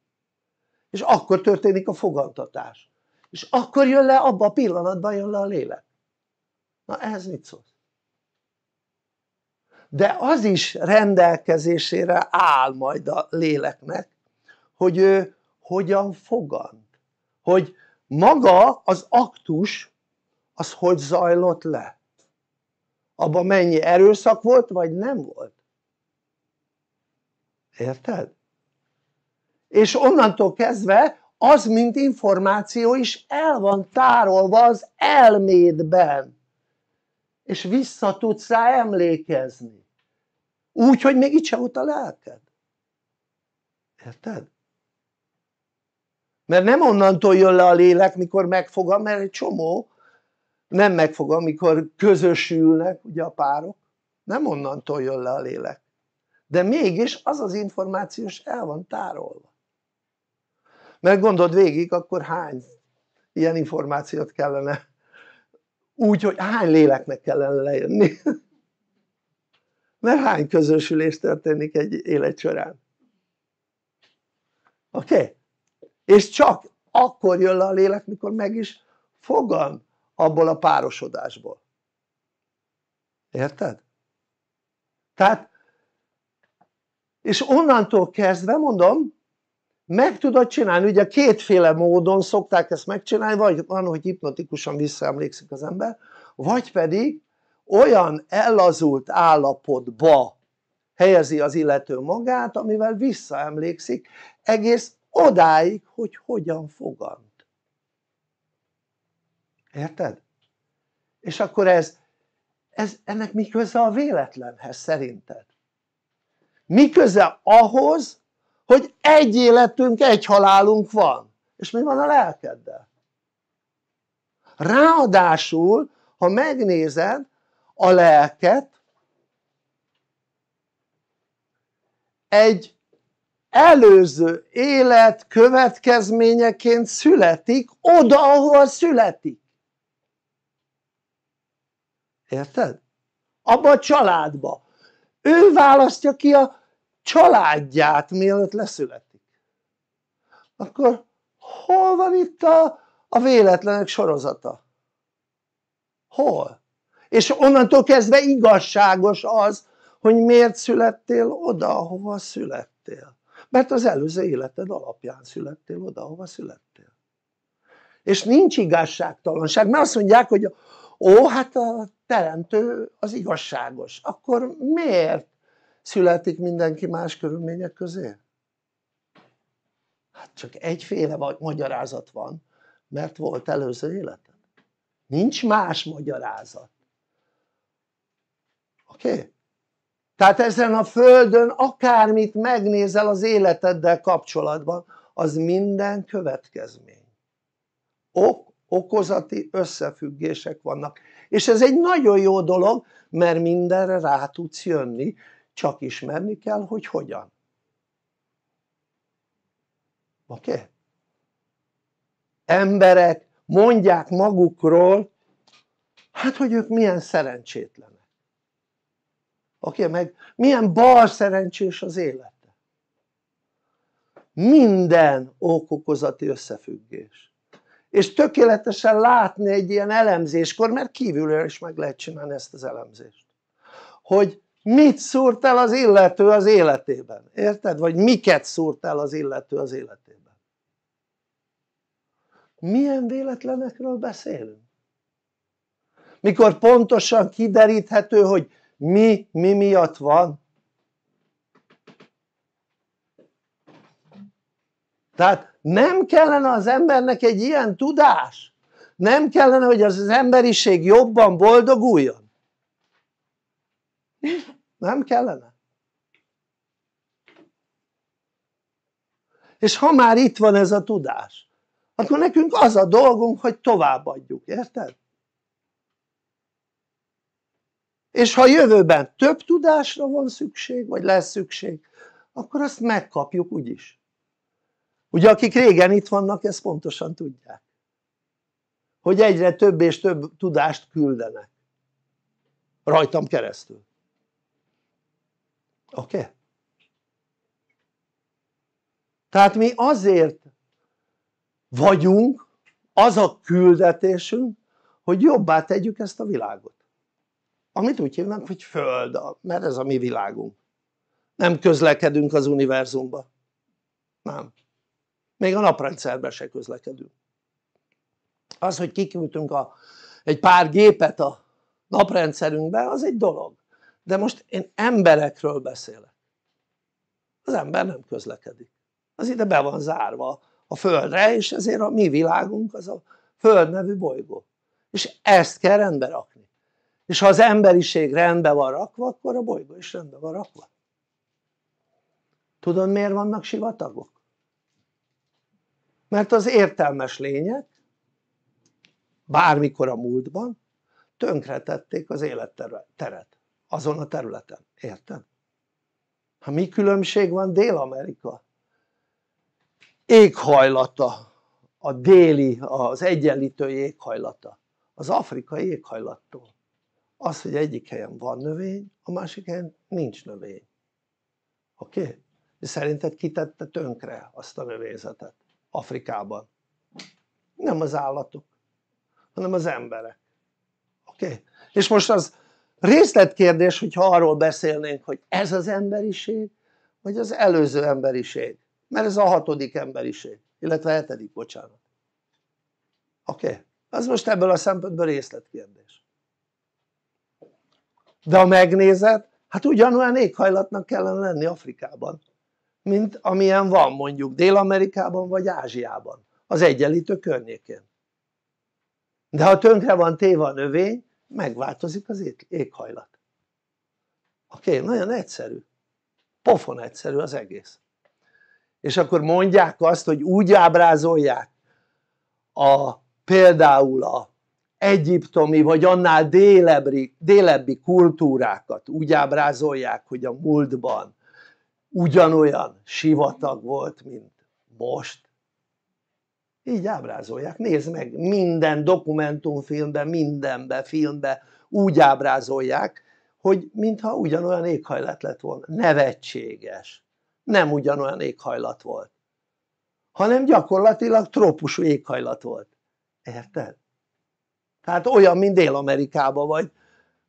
és akkor történik a fogantatás és akkor jön le abba a pillanatban jön le a lélek na ez mit szólsz? de az is rendelkezésére áll majd a léleknek hogy ő hogyan fogant hogy maga az aktus az hogy zajlott le abban mennyi erőszak volt vagy nem volt érted? és onnantól kezdve az mint információ is el van tárolva az elmédben és vissza tudsz rá emlékezni úgy hogy még itt se volt a lelked érted? mert nem onnantól jön le a lélek mikor megfogad mert egy csomó nem megfog, amikor közösülnek ugye a párok, nem onnantól jön le a lélek. De mégis az az információs el van tárolva. Mert gondold végig, akkor hány ilyen információt kellene, úgy, hogy hány léleknek kellene lejönni. Mert hány közösülés történik egy élet során. Oké? Okay? És csak akkor jön le a lélek, mikor meg is fogan abból a párosodásból érted? tehát és onnantól kezdve mondom meg tudod csinálni, ugye kétféle módon szokták ezt megcsinálni, vagy van, hogy hipnotikusan visszaemlékszik az ember, vagy pedig olyan ellazult állapotba helyezi az illető magát, amivel visszaemlékszik egész odáig, hogy hogyan fogalmaz érted? és akkor ez, ez ennek mi köze a véletlenhez szerinted? mi köze ahhoz hogy egy életünk, egy halálunk van és mi van a lelkeddel? ráadásul ha megnézed a lelket egy előző élet következményeként születik oda ahol születik Érted? Abba a családba. Ő választja ki a családját, mielőtt leszületik. Akkor hol van itt a, a véletlenek sorozata? Hol? És onnantól kezdve igazságos az, hogy miért születtél oda, ahova születtél. Mert az előző életed alapján születtél oda, ahova születtél. És nincs igazságtalanság, mert azt mondják, hogy ó hát a teremtő az igazságos, akkor miért születik mindenki más körülmények közé? Hát csak egyféle magyarázat van, mert volt előző életed. Nincs más magyarázat. Oké? Okay? Tehát ezen a földön akármit megnézel az életeddel kapcsolatban, az minden következmény. Ok, okozati összefüggések vannak és ez egy nagyon jó dolog mert mindenre rá tudsz jönni csak ismerni kell hogy hogyan oké? Okay? emberek mondják magukról hát hogy ők milyen szerencsétlenek oké? Okay? meg milyen bal szerencsés az élete minden okokozati összefüggés és tökéletesen látni egy ilyen elemzéskor mert kívülről is meg lehet csinálni ezt az elemzést hogy mit szúrt el az illető az életében, érted? vagy miket szúrt el az illető az életében milyen véletlenekről beszélünk? mikor pontosan kideríthető hogy mi mi miatt van tehát nem kellene az embernek egy ilyen tudás nem kellene hogy az, az emberiség jobban boldoguljon nem kellene és ha már itt van ez a tudás akkor nekünk az a dolgunk hogy továbbadjuk, érted? és ha jövőben több tudásra van szükség vagy lesz szükség akkor azt megkapjuk úgyis ugye akik régen itt vannak ezt pontosan tudják hogy egyre több és több tudást küldenek rajtam keresztül oké? Okay? tehát mi azért vagyunk az a küldetésünk hogy jobbá tegyük ezt a világot amit úgy hívnak hogy föld, mert ez a mi világunk nem közlekedünk az univerzumba nem még a naprendszerben se közlekedünk az hogy kiküldtünk a, egy pár gépet a naprendszerünkbe az egy dolog de most én emberekről beszélek az ember nem közlekedik az ide be van zárva a földre és ezért a mi világunk az a föld nevű bolygó és ezt kell rendbe rakni és ha az emberiség rendbe van rakva akkor a bolygó is rendbe van rakva tudod miért vannak sivatagok? mert az értelmes lények bármikor a múltban tönkretették az életteret azon a területen, érted? ha mi különbség van Dél-Amerika éghajlata a déli, az egyenlítő éghajlata az afrikai éghajlattól az hogy egyik helyen van növény a másik helyen nincs növény oké? Okay? és szerinted kitette tönkre azt a növényzetet Afrikában nem az állatok hanem az emberek oké? Okay? és most az részletkérdés hogyha arról beszélnénk hogy ez az emberiség vagy az előző emberiség mert ez a hatodik emberiség illetve a hetedik bocsánat oké? Okay? az most ebből a szempontból részletkérdés de ha megnézed hát ugyanolyan éghajlatnak kellene lenni Afrikában mint amilyen van mondjuk Dél-Amerikában vagy Ázsiában az egyenlítő környékén de ha tönkre van téve a növény megváltozik az éghajlat oké? Okay? nagyon egyszerű pofon egyszerű az egész és akkor mondják azt hogy úgy ábrázolják a például a egyiptomi vagy annál délebbi, délebbi kultúrákat úgy ábrázolják hogy a múltban ugyanolyan sivatag volt mint most így ábrázolják, nézd meg minden dokumentumfilmben, mindenben, filmbe úgy ábrázolják hogy mintha ugyanolyan éghajlat lett volna, nevetséges nem ugyanolyan éghajlat volt hanem gyakorlatilag trópusú éghajlat volt, érted? tehát olyan mint Dél-Amerikában vagy,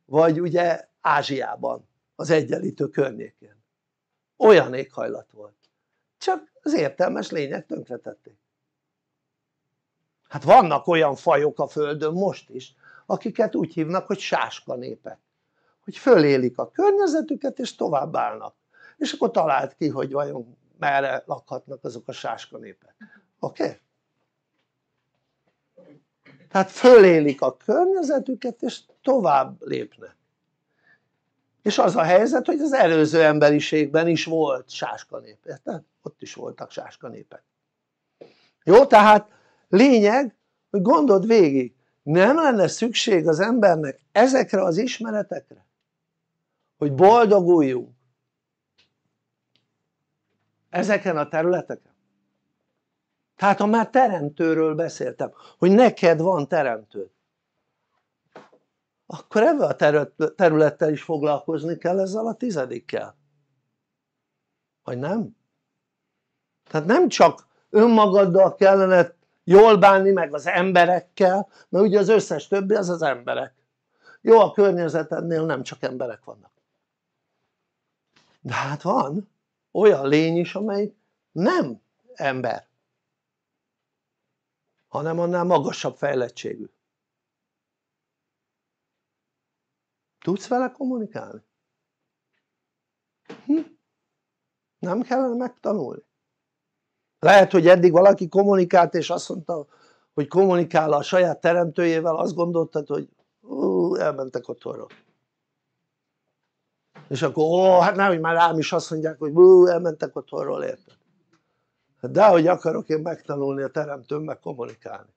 vagy ugye Ázsiában az egyenlítő környékén olyan éghajlat volt csak az értelmes lények tönkretették hát vannak olyan fajok a földön most is akiket úgy hívnak hogy sáska népek hogy fölélik a környezetüket és tovább állnak és akkor talált ki hogy vajon merre lakhatnak azok a sáska népek oké? Okay? tehát fölélik a környezetüket és tovább lépnek és az a helyzet hogy az előző emberiségben is volt sáskanép, érted? ott is voltak sáskanépek jó? tehát lényeg hogy gondold végig nem lenne szükség az embernek ezekre az ismeretekre hogy boldoguljunk ezeken a területeken tehát ha már teremtőről beszéltem hogy neked van teremtőd akkor ebben a területtel is foglalkozni kell ezzel a tizedikkel vagy nem? tehát nem csak önmagaddal kellene jól bánni meg az emberekkel mert ugye az összes többi az az emberek jó a környezetednél nem csak emberek vannak de hát van olyan lény is amely nem ember hanem annál magasabb fejlettségű Tudsz vele kommunikálni? Hm? Nem kellene megtanulni? Lehet, hogy eddig valaki kommunikált és azt mondta, hogy kommunikál a saját teremtőjével, azt gondoltad, hogy ú, elmentek otthonról. És akkor ó, hát hogy már rám is azt mondják, hogy ú, elmentek otthonról, érted? Hát de hogy akarok én megtanulni a teremtőmmel kommunikálni.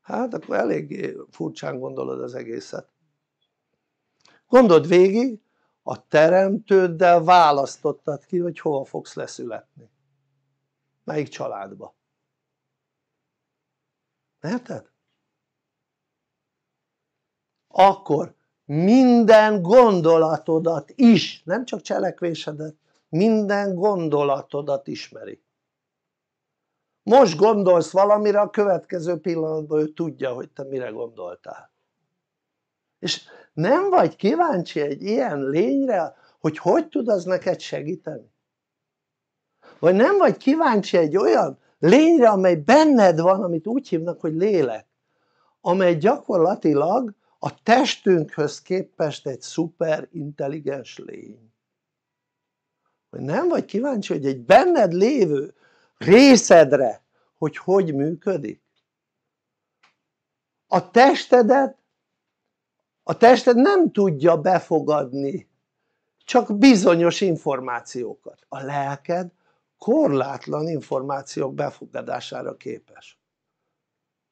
Hát akkor eléggé furcsán gondolod az egészet gondold végig a teremtőddel választottad ki hogy hova fogsz leszületni melyik családba érted? akkor minden gondolatodat is, nem csak cselekvésedet, minden gondolatodat ismeri. Most gondolsz valamire, a következő pillanatban ő tudja, hogy te mire gondoltál. És nem vagy kíváncsi egy ilyen lényre hogy hogy tud az neked segíteni? vagy nem vagy kíváncsi egy olyan lényre amely benned van amit úgy hívnak hogy lélek amely gyakorlatilag a testünkhöz képest egy szuper intelligens lény Vagy nem vagy kíváncsi hogy egy benned lévő részedre hogy hogy működik a testedet a tested nem tudja befogadni csak bizonyos információkat, a lelked korlátlan információk befogadására képes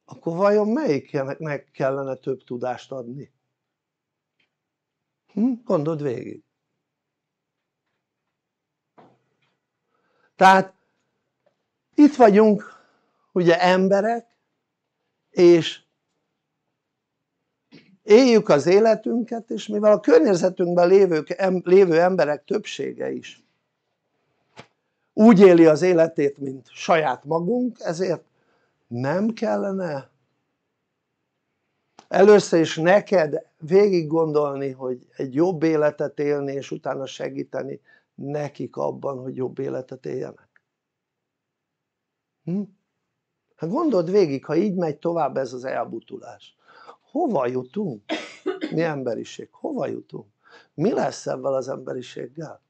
akkor vajon melyiknek kellene több tudást adni? Hm? gondold végig tehát itt vagyunk ugye emberek és éljük az életünket és mivel a környezetünkben lévő, em, lévő emberek többsége is úgy éli az életét mint saját magunk ezért nem kellene először is neked végig gondolni hogy egy jobb életet élni és utána segíteni nekik abban hogy jobb életet éljenek hm? hát gondold végig ha így megy tovább ez az elbutulás hova jutunk? Mi emberiség? Hova jutunk? Mi lesz ebben az emberiséggel?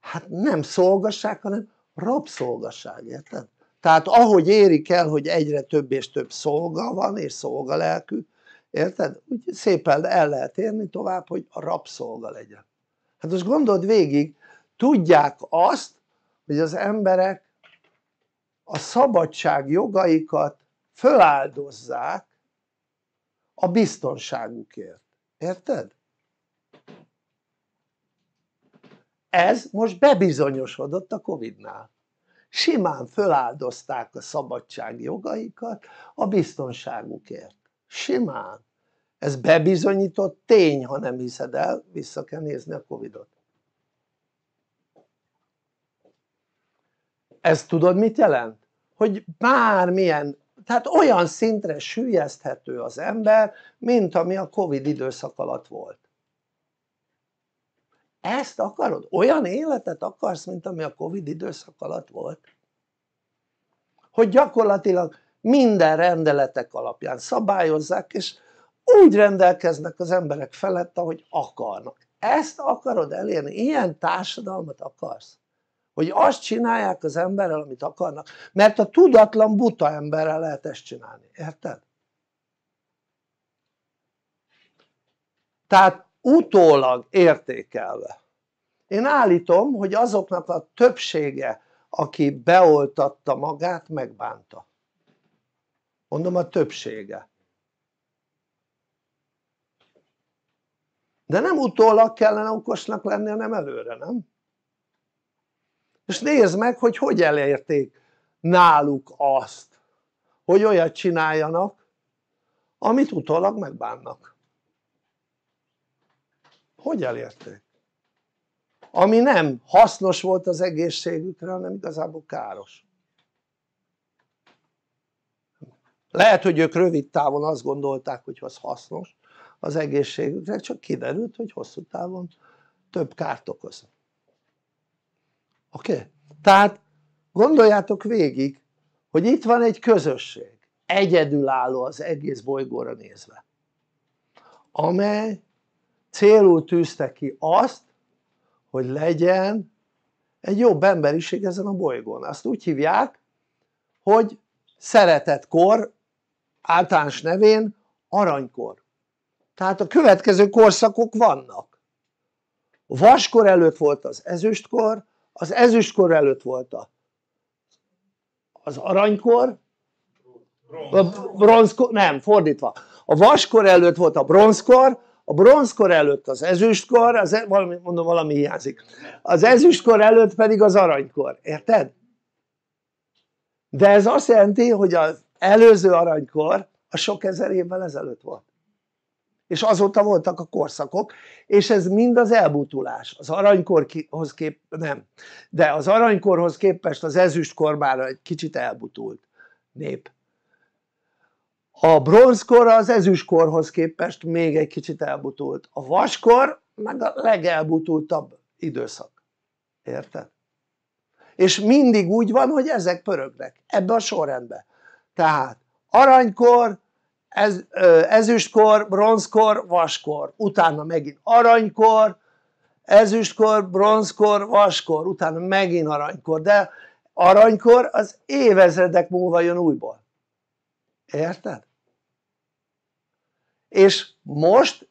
Hát nem szolgasság, hanem rabszolgasság, érted? Tehát ahogy érik el, hogy egyre több és több szolga van, és lelkű, érted? Úgy szépen el lehet érni tovább, hogy a rabszolga legyen. Hát most gondold végig, tudják azt, hogy az emberek a szabadság jogaikat föláldozzák a biztonságukért. Érted? Ez most bebizonyosodott a Covid-nál. Simán föláldozták a szabadság jogaikat a biztonságukért. Simán. Ez bebizonyított tény, ha nem hiszed el, vissza kell nézni a Covid-ot. Ez tudod mit jelent? Hogy bármilyen tehát olyan szintre sűjeszthető az ember, mint ami a Covid időszak alatt volt. Ezt akarod? Olyan életet akarsz, mint ami a Covid időszak alatt volt? Hogy gyakorlatilag minden rendeletek alapján szabályozzák, és úgy rendelkeznek az emberek felett, ahogy akarnak. Ezt akarod elérni? Ilyen társadalmat akarsz? hogy azt csinálják az emberrel amit akarnak mert a tudatlan buta emberrel lehet ezt csinálni, érted? tehát utólag értékelve én állítom hogy azoknak a többsége aki beoltatta magát megbánta mondom a többsége de nem utólag kellene okosnak lenni hanem előre nem? és nézd meg hogy hogy elérték náluk azt hogy olyat csináljanak amit utólag megbánnak hogy elérték? ami nem hasznos volt az egészségükre hanem igazából káros lehet hogy ők rövid távon azt gondolták hogy az hasznos az egészségükre csak kiderült hogy hosszú távon több kárt okozott oké? Okay? tehát gondoljátok végig hogy itt van egy közösség egyedülálló az egész bolygóra nézve amely célul tűzte ki azt hogy legyen egy jobb emberiség ezen a bolygón azt úgy hívják hogy szeretetkor általános nevén aranykor tehát a következő korszakok vannak vaskor előtt volt az ezüstkor az ezüstkor előtt volt a, az aranykor a bronzkor, nem fordítva a vaskor előtt volt a bronzkor a bronzkor előtt az ezüstkor az, e- valami, mondom valami hiányzik az ezüstkor előtt pedig az aranykor, érted? de ez azt jelenti hogy az előző aranykor a sok ezer évvel ezelőtt volt és azóta voltak a korszakok, és ez mind az elbutulás, az aranykorhoz kép, nem, de az aranykorhoz képest az ezüstkor már egy kicsit elbutult nép. A bronzkor az ezüstkorhoz képest még egy kicsit elbutult, a vaskor meg a legelbutultabb időszak, érted? és mindig úgy van hogy ezek pörögnek ebbe a sorrendbe tehát aranykor, ez, ezüstkor, bronzkor, vaskor, utána megint aranykor, ezüstkor, bronzkor, vaskor, utána megint aranykor, de aranykor az évezredek múlva jön újból. Érted? És most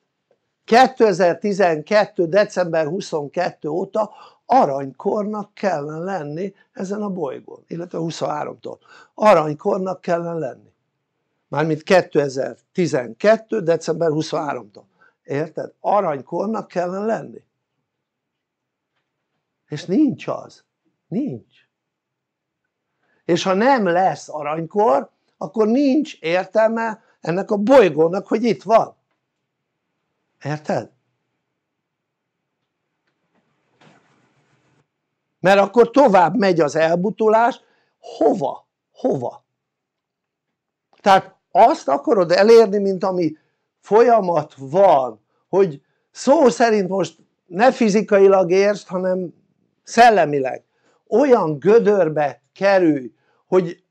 2012. december 22 óta aranykornak kellene lenni ezen a bolygón, illetve 23-tól. Aranykornak kellene lenni mármint 2012. december 23-tól érted? aranykornak kellene lenni és nincs az, nincs és ha nem lesz aranykor akkor nincs értelme ennek a bolygónak hogy itt van érted? mert akkor tovább megy az elbutulás hova? hova? tehát azt akarod elérni mint ami folyamat van hogy szó szerint most ne fizikailag értsd hanem szellemileg olyan gödörbe kerülj hogy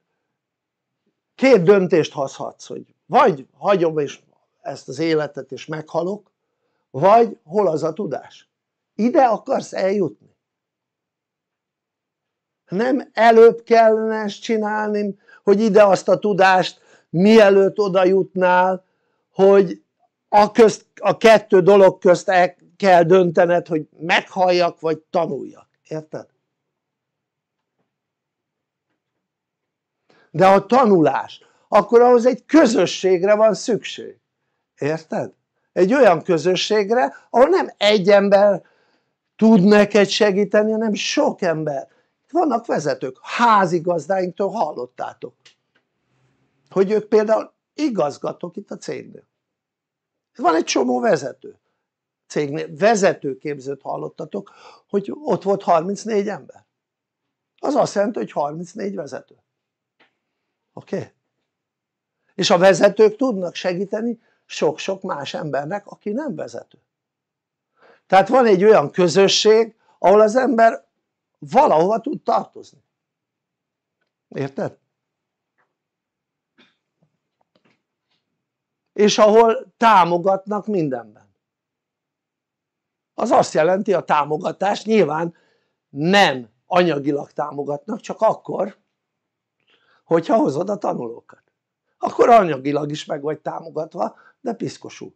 két döntést hozhatsz hogy vagy hagyom és ezt az életet és meghalok vagy hol az a tudás ide akarsz eljutni nem előbb kellene ezt csinálni hogy ide azt a tudást mielőtt oda jutnál hogy a, közt, a kettő dolog közt el kell döntened hogy meghalljak vagy tanuljak, érted? de a tanulás akkor ahhoz egy közösségre van szükség, érted? egy olyan közösségre ahol nem egy ember tud neked segíteni hanem sok ember vannak vezetők, házigazdáinktól hallottátok hogy ők például igazgatók itt a cégnél van egy csomó vezető cégnél, vezetőképzőt hallottatok hogy ott volt 34 ember az azt jelenti hogy 34 vezető oké? Okay? és a vezetők tudnak segíteni sok-sok más embernek aki nem vezető tehát van egy olyan közösség ahol az ember valahova tud tartozni érted? és ahol támogatnak mindenben az azt jelenti a támogatás nyilván nem anyagilag támogatnak csak akkor hogyha hozod a tanulókat akkor anyagilag is meg vagy támogatva de piszkosú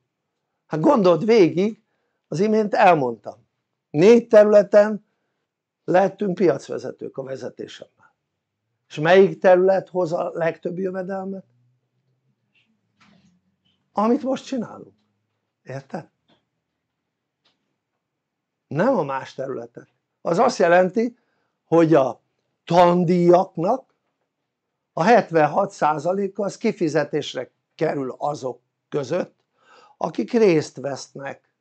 hát gondold végig az imént elmondtam négy területen lettünk piacvezetők a vezetésemmel és melyik terület hoz a legtöbb jövedelmet? amit most csinálunk, érted? nem a más területek az azt jelenti hogy a tandíjaknak a 76%-a az kifizetésre kerül azok között akik részt vesznek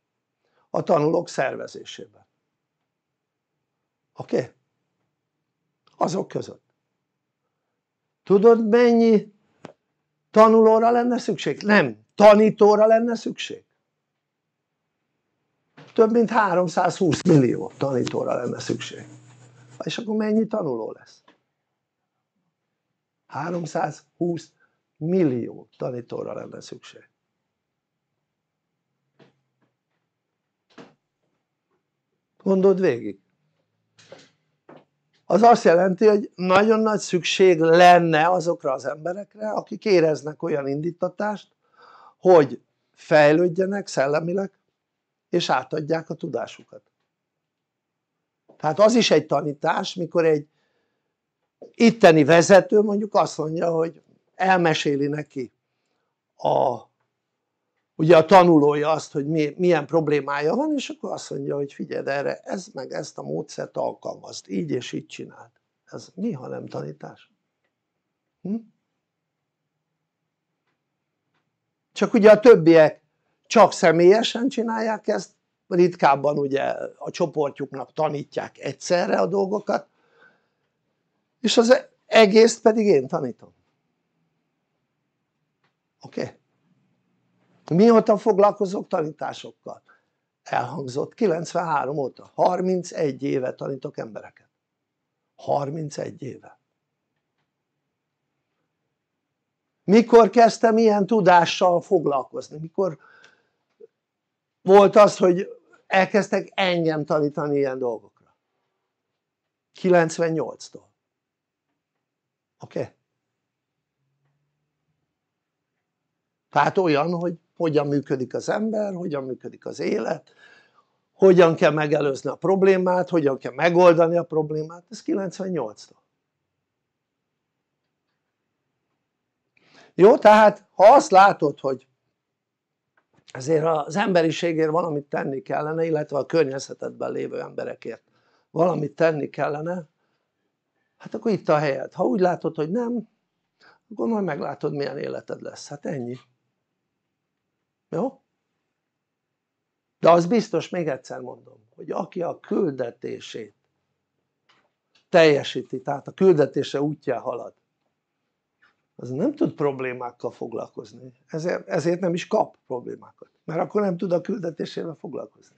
a tanulók szervezésében oké? Okay? azok között tudod mennyi tanulóra lenne szükség? nem tanítóra lenne szükség? több mint 320 millió tanítóra lenne szükség és akkor mennyi tanuló lesz? 320 millió tanítóra lenne szükség gondold végig az azt jelenti hogy nagyon nagy szükség lenne azokra az emberekre akik éreznek olyan indítatást hogy fejlődjenek szellemileg és átadják a tudásukat tehát az is egy tanítás mikor egy itteni vezető mondjuk azt mondja hogy elmeséli neki a ugye a tanulója azt hogy milyen problémája van és akkor azt mondja hogy figyeld erre ez meg ezt a módszert alkalmazd így és így csináld ez néha nem tanítás hm? csak ugye a többiek csak személyesen csinálják ezt ritkábban ugye a csoportjuknak tanítják egyszerre a dolgokat és az egészt pedig én tanítom oké? Okay? mióta foglalkozok tanításokkal? elhangzott 93 óta, 31 éve tanítok embereket 31 éve mikor kezdtem ilyen tudással foglalkozni, mikor volt az hogy elkezdtek engem tanítani ilyen dolgokra 98-tól oké? Okay? tehát olyan hogy hogyan működik az ember, hogyan működik az élet hogyan kell megelőzni a problémát, hogyan kell megoldani a problémát, ez 98-tól jó? tehát ha azt látod hogy ezért az emberiségért valamit tenni kellene illetve a környezetedben lévő emberekért valamit tenni kellene hát akkor itt a helyed, ha úgy látod hogy nem akkor majd meglátod milyen életed lesz, hát ennyi jó? de az biztos még egyszer mondom hogy aki a küldetését teljesíti tehát a küldetése útján halad az nem tud problémákkal foglalkozni, ezért, ezért nem is kap problémákat, mert akkor nem tud a küldetésével foglalkozni.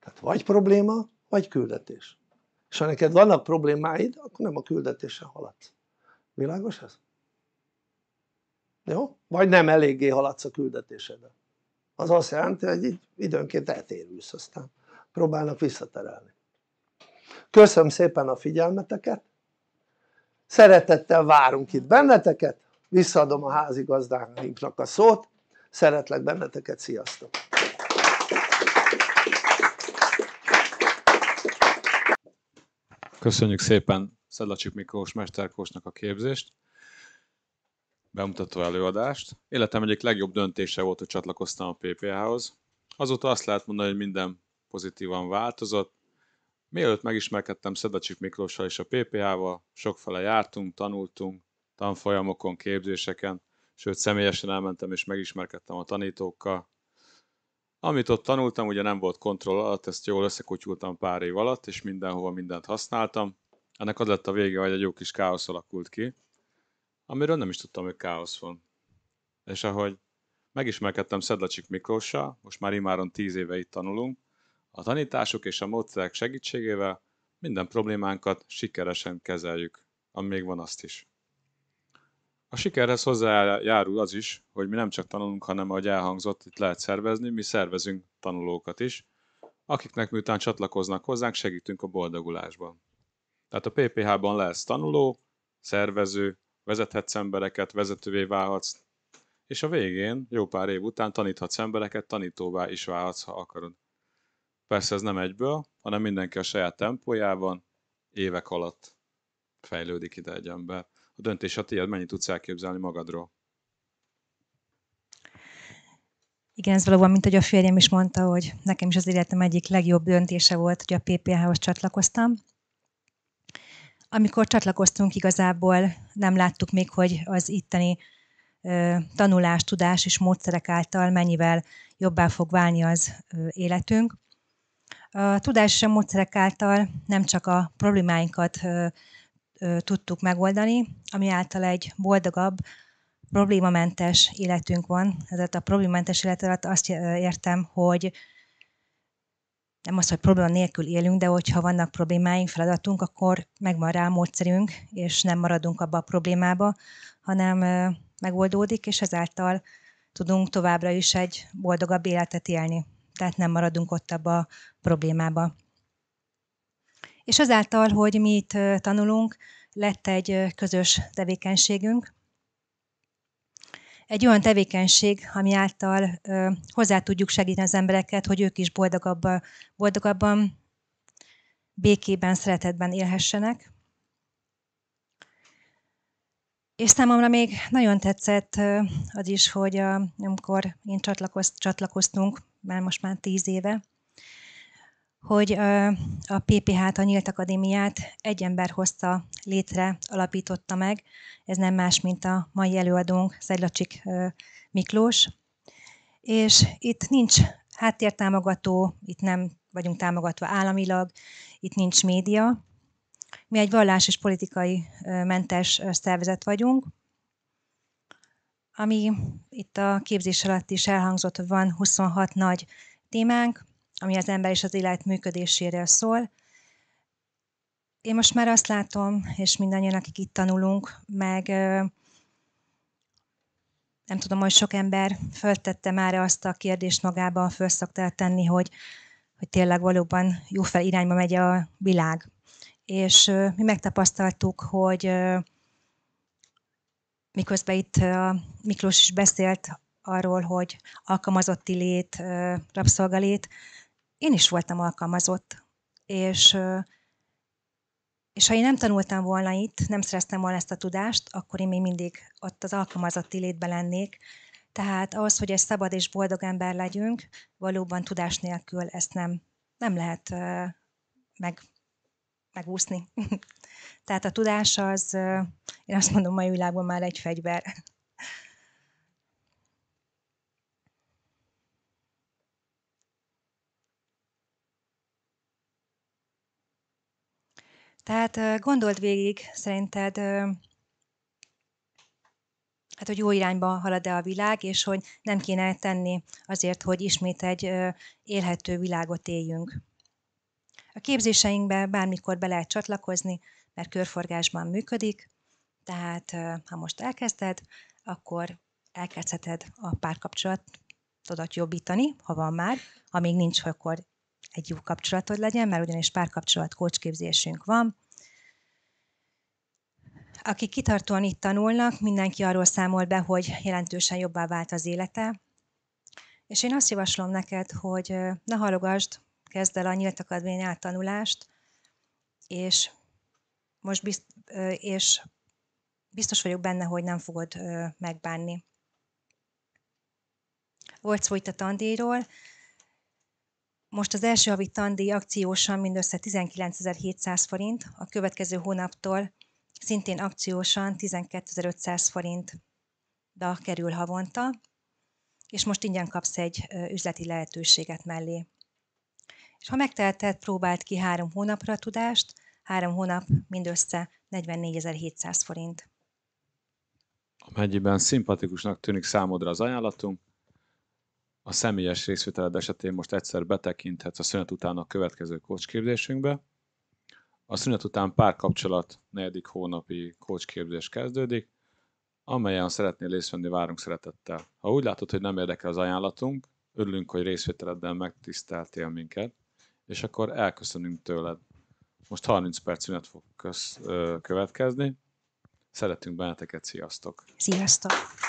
Tehát vagy probléma, vagy küldetés. És ha neked vannak problémáid, akkor nem a küldetésen haladsz. Világos ez? Jó? Vagy nem eléggé haladsz a küldetésedben. Az azt jelenti, hogy így időnként eltérülsz, aztán próbálnak visszaterelni. Köszönöm szépen a figyelmeteket, szeretettel várunk itt benneteket visszaadom a házigazdáinknak a szót szeretlek benneteket, sziasztok! Köszönjük szépen Szedlacsik Miklós mesterkósnak a képzést, bemutató előadást. Életem egyik legjobb döntése volt, hogy csatlakoztam a PPH-hoz. Azóta azt lehet mondani, hogy minden pozitívan változott, Mielőtt megismerkedtem Szedacsik Miklóssal és a PPH-val, sokfele jártunk, tanultunk, tanfolyamokon, képzéseken, sőt személyesen elmentem és megismerkedtem a tanítókkal. Amit ott tanultam, ugye nem volt kontroll alatt, ezt jól összekutyultam pár év alatt, és mindenhova mindent használtam. Ennek az lett a vége, hogy egy jó kis káosz alakult ki, amiről nem is tudtam, hogy káosz van. És ahogy megismerkedtem Szedlacsik Miklóssal, most már imáron tíz éve itt tanulunk, a tanítások és a módszerek segítségével minden problémánkat sikeresen kezeljük, amíg van azt is. A sikerhez hozzájárul az is, hogy mi nem csak tanulunk, hanem ahogy elhangzott, itt lehet szervezni, mi szervezünk tanulókat is, akiknek miután csatlakoznak hozzánk, segítünk a boldogulásban. Tehát a PPH-ban lesz tanuló, szervező, vezethetsz embereket, vezetővé válhatsz, és a végén, jó pár év után taníthatsz embereket, tanítóvá is válhatsz, ha akarod. Persze ez nem egyből, hanem mindenki a saját tempójában, évek alatt fejlődik ide egy ember. A döntés a tiéd, mennyit tudsz elképzelni magadról? Igen, ez valóban, mint hogy a férjem is mondta, hogy nekem is az életem egyik legjobb döntése volt, hogy a PPH-hoz csatlakoztam. Amikor csatlakoztunk, igazából nem láttuk még, hogy az itteni ö, tanulás, tudás és módszerek által mennyivel jobbá fog válni az ö, életünk. A tudás és a módszerek által nem csak a problémáinkat tudtuk megoldani, ami által egy boldogabb, problémamentes életünk van. Ez a problémamentes élet alatt azt értem, hogy nem az, hogy probléma nélkül élünk, de hogyha vannak problémáink, feladatunk, akkor megvan rá a módszerünk, és nem maradunk abba a problémába, hanem megoldódik, és ezáltal tudunk továbbra is egy boldogabb életet élni. Tehát nem maradunk ott abba a problémába. És azáltal, hogy mi itt tanulunk, lett egy közös tevékenységünk. Egy olyan tevékenység, ami által hozzá tudjuk segíteni az embereket, hogy ők is boldogabban, boldogabban békében, szeretetben élhessenek. És számomra még nagyon tetszett az is, hogy a, amikor én csatlakoztunk, már most már tíz éve, hogy a PPH-t, a Nyílt Akadémiát egy ember hozta létre, alapította meg. Ez nem más, mint a mai előadónk, Szegylacsik Miklós. És itt nincs háttértámogató, itt nem vagyunk támogatva államilag, itt nincs média. Mi egy vallás és politikai mentes szervezet vagyunk, ami itt a képzés alatt is elhangzott, hogy van 26 nagy témánk, ami az ember és az élet működéséről szól. Én most már azt látom, és mindannyian, akik itt tanulunk, meg nem tudom, hogy sok ember föltette már azt a kérdést magába, föl szokta tenni, hogy, hogy tényleg valóban jó fel irányba megy a világ. És mi megtapasztaltuk, hogy miközben itt Miklós is beszélt arról, hogy alkalmazotti lét, rabszolgalét, én is voltam alkalmazott, és, és ha én nem tanultam volna itt, nem szereztem volna ezt a tudást, akkor én még mindig ott az alkalmazotti létben lennék. Tehát ahhoz, hogy egy szabad és boldog ember legyünk, valóban tudás nélkül ezt nem, nem lehet meg, megúszni. Tehát a tudás az, én azt mondom, mai világban már egy fegyver. Tehát gondold végig, szerinted, hát hogy jó irányba halad-e a világ, és hogy nem kéne tenni azért, hogy ismét egy élhető világot éljünk. A képzéseinkbe bármikor be lehet csatlakozni, mert körforgásban működik, tehát ha most elkezded, akkor elkezdheted a párkapcsolatodat jobbítani, ha van már, ha még nincs, akkor egy jó kapcsolatod legyen, mert ugyanis párkapcsolat kócsképzésünk van. Akik kitartóan itt tanulnak, mindenki arról számol be, hogy jelentősen jobbá vált az élete. És én azt javaslom neked, hogy ne halogasd, kezd el a nyílt akadvény áttanulást, és most bizt, és biztos vagyok benne, hogy nem fogod megbánni. Volt szó itt a tandíjról, most az első havi tandíj akciósan mindössze 19.700 forint, a következő hónaptól szintén akciósan 12.500 forint da kerül havonta, és most ingyen kapsz egy üzleti lehetőséget mellé. És ha megteheted, próbált ki három hónapra a tudást, három hónap mindössze 44.700 forint. Amennyiben szimpatikusnak tűnik számodra az ajánlatunk, a személyes részvételed esetén most egyszer betekinthetsz a szünet után a következő kócsképzésünkbe. A szünet után párkapcsolat negyedik hónapi kócsképzés kezdődik, amelyen szeretnél részt venni, várunk szeretettel. Ha úgy látod, hogy nem érdekel az ajánlatunk, örülünk, hogy részvételeddel megtiszteltél minket, és akkor elköszönünk tőled. Most 30 perc szünet fog köz, következni. Szeretünk benneteket, sziasztok! Sziasztok!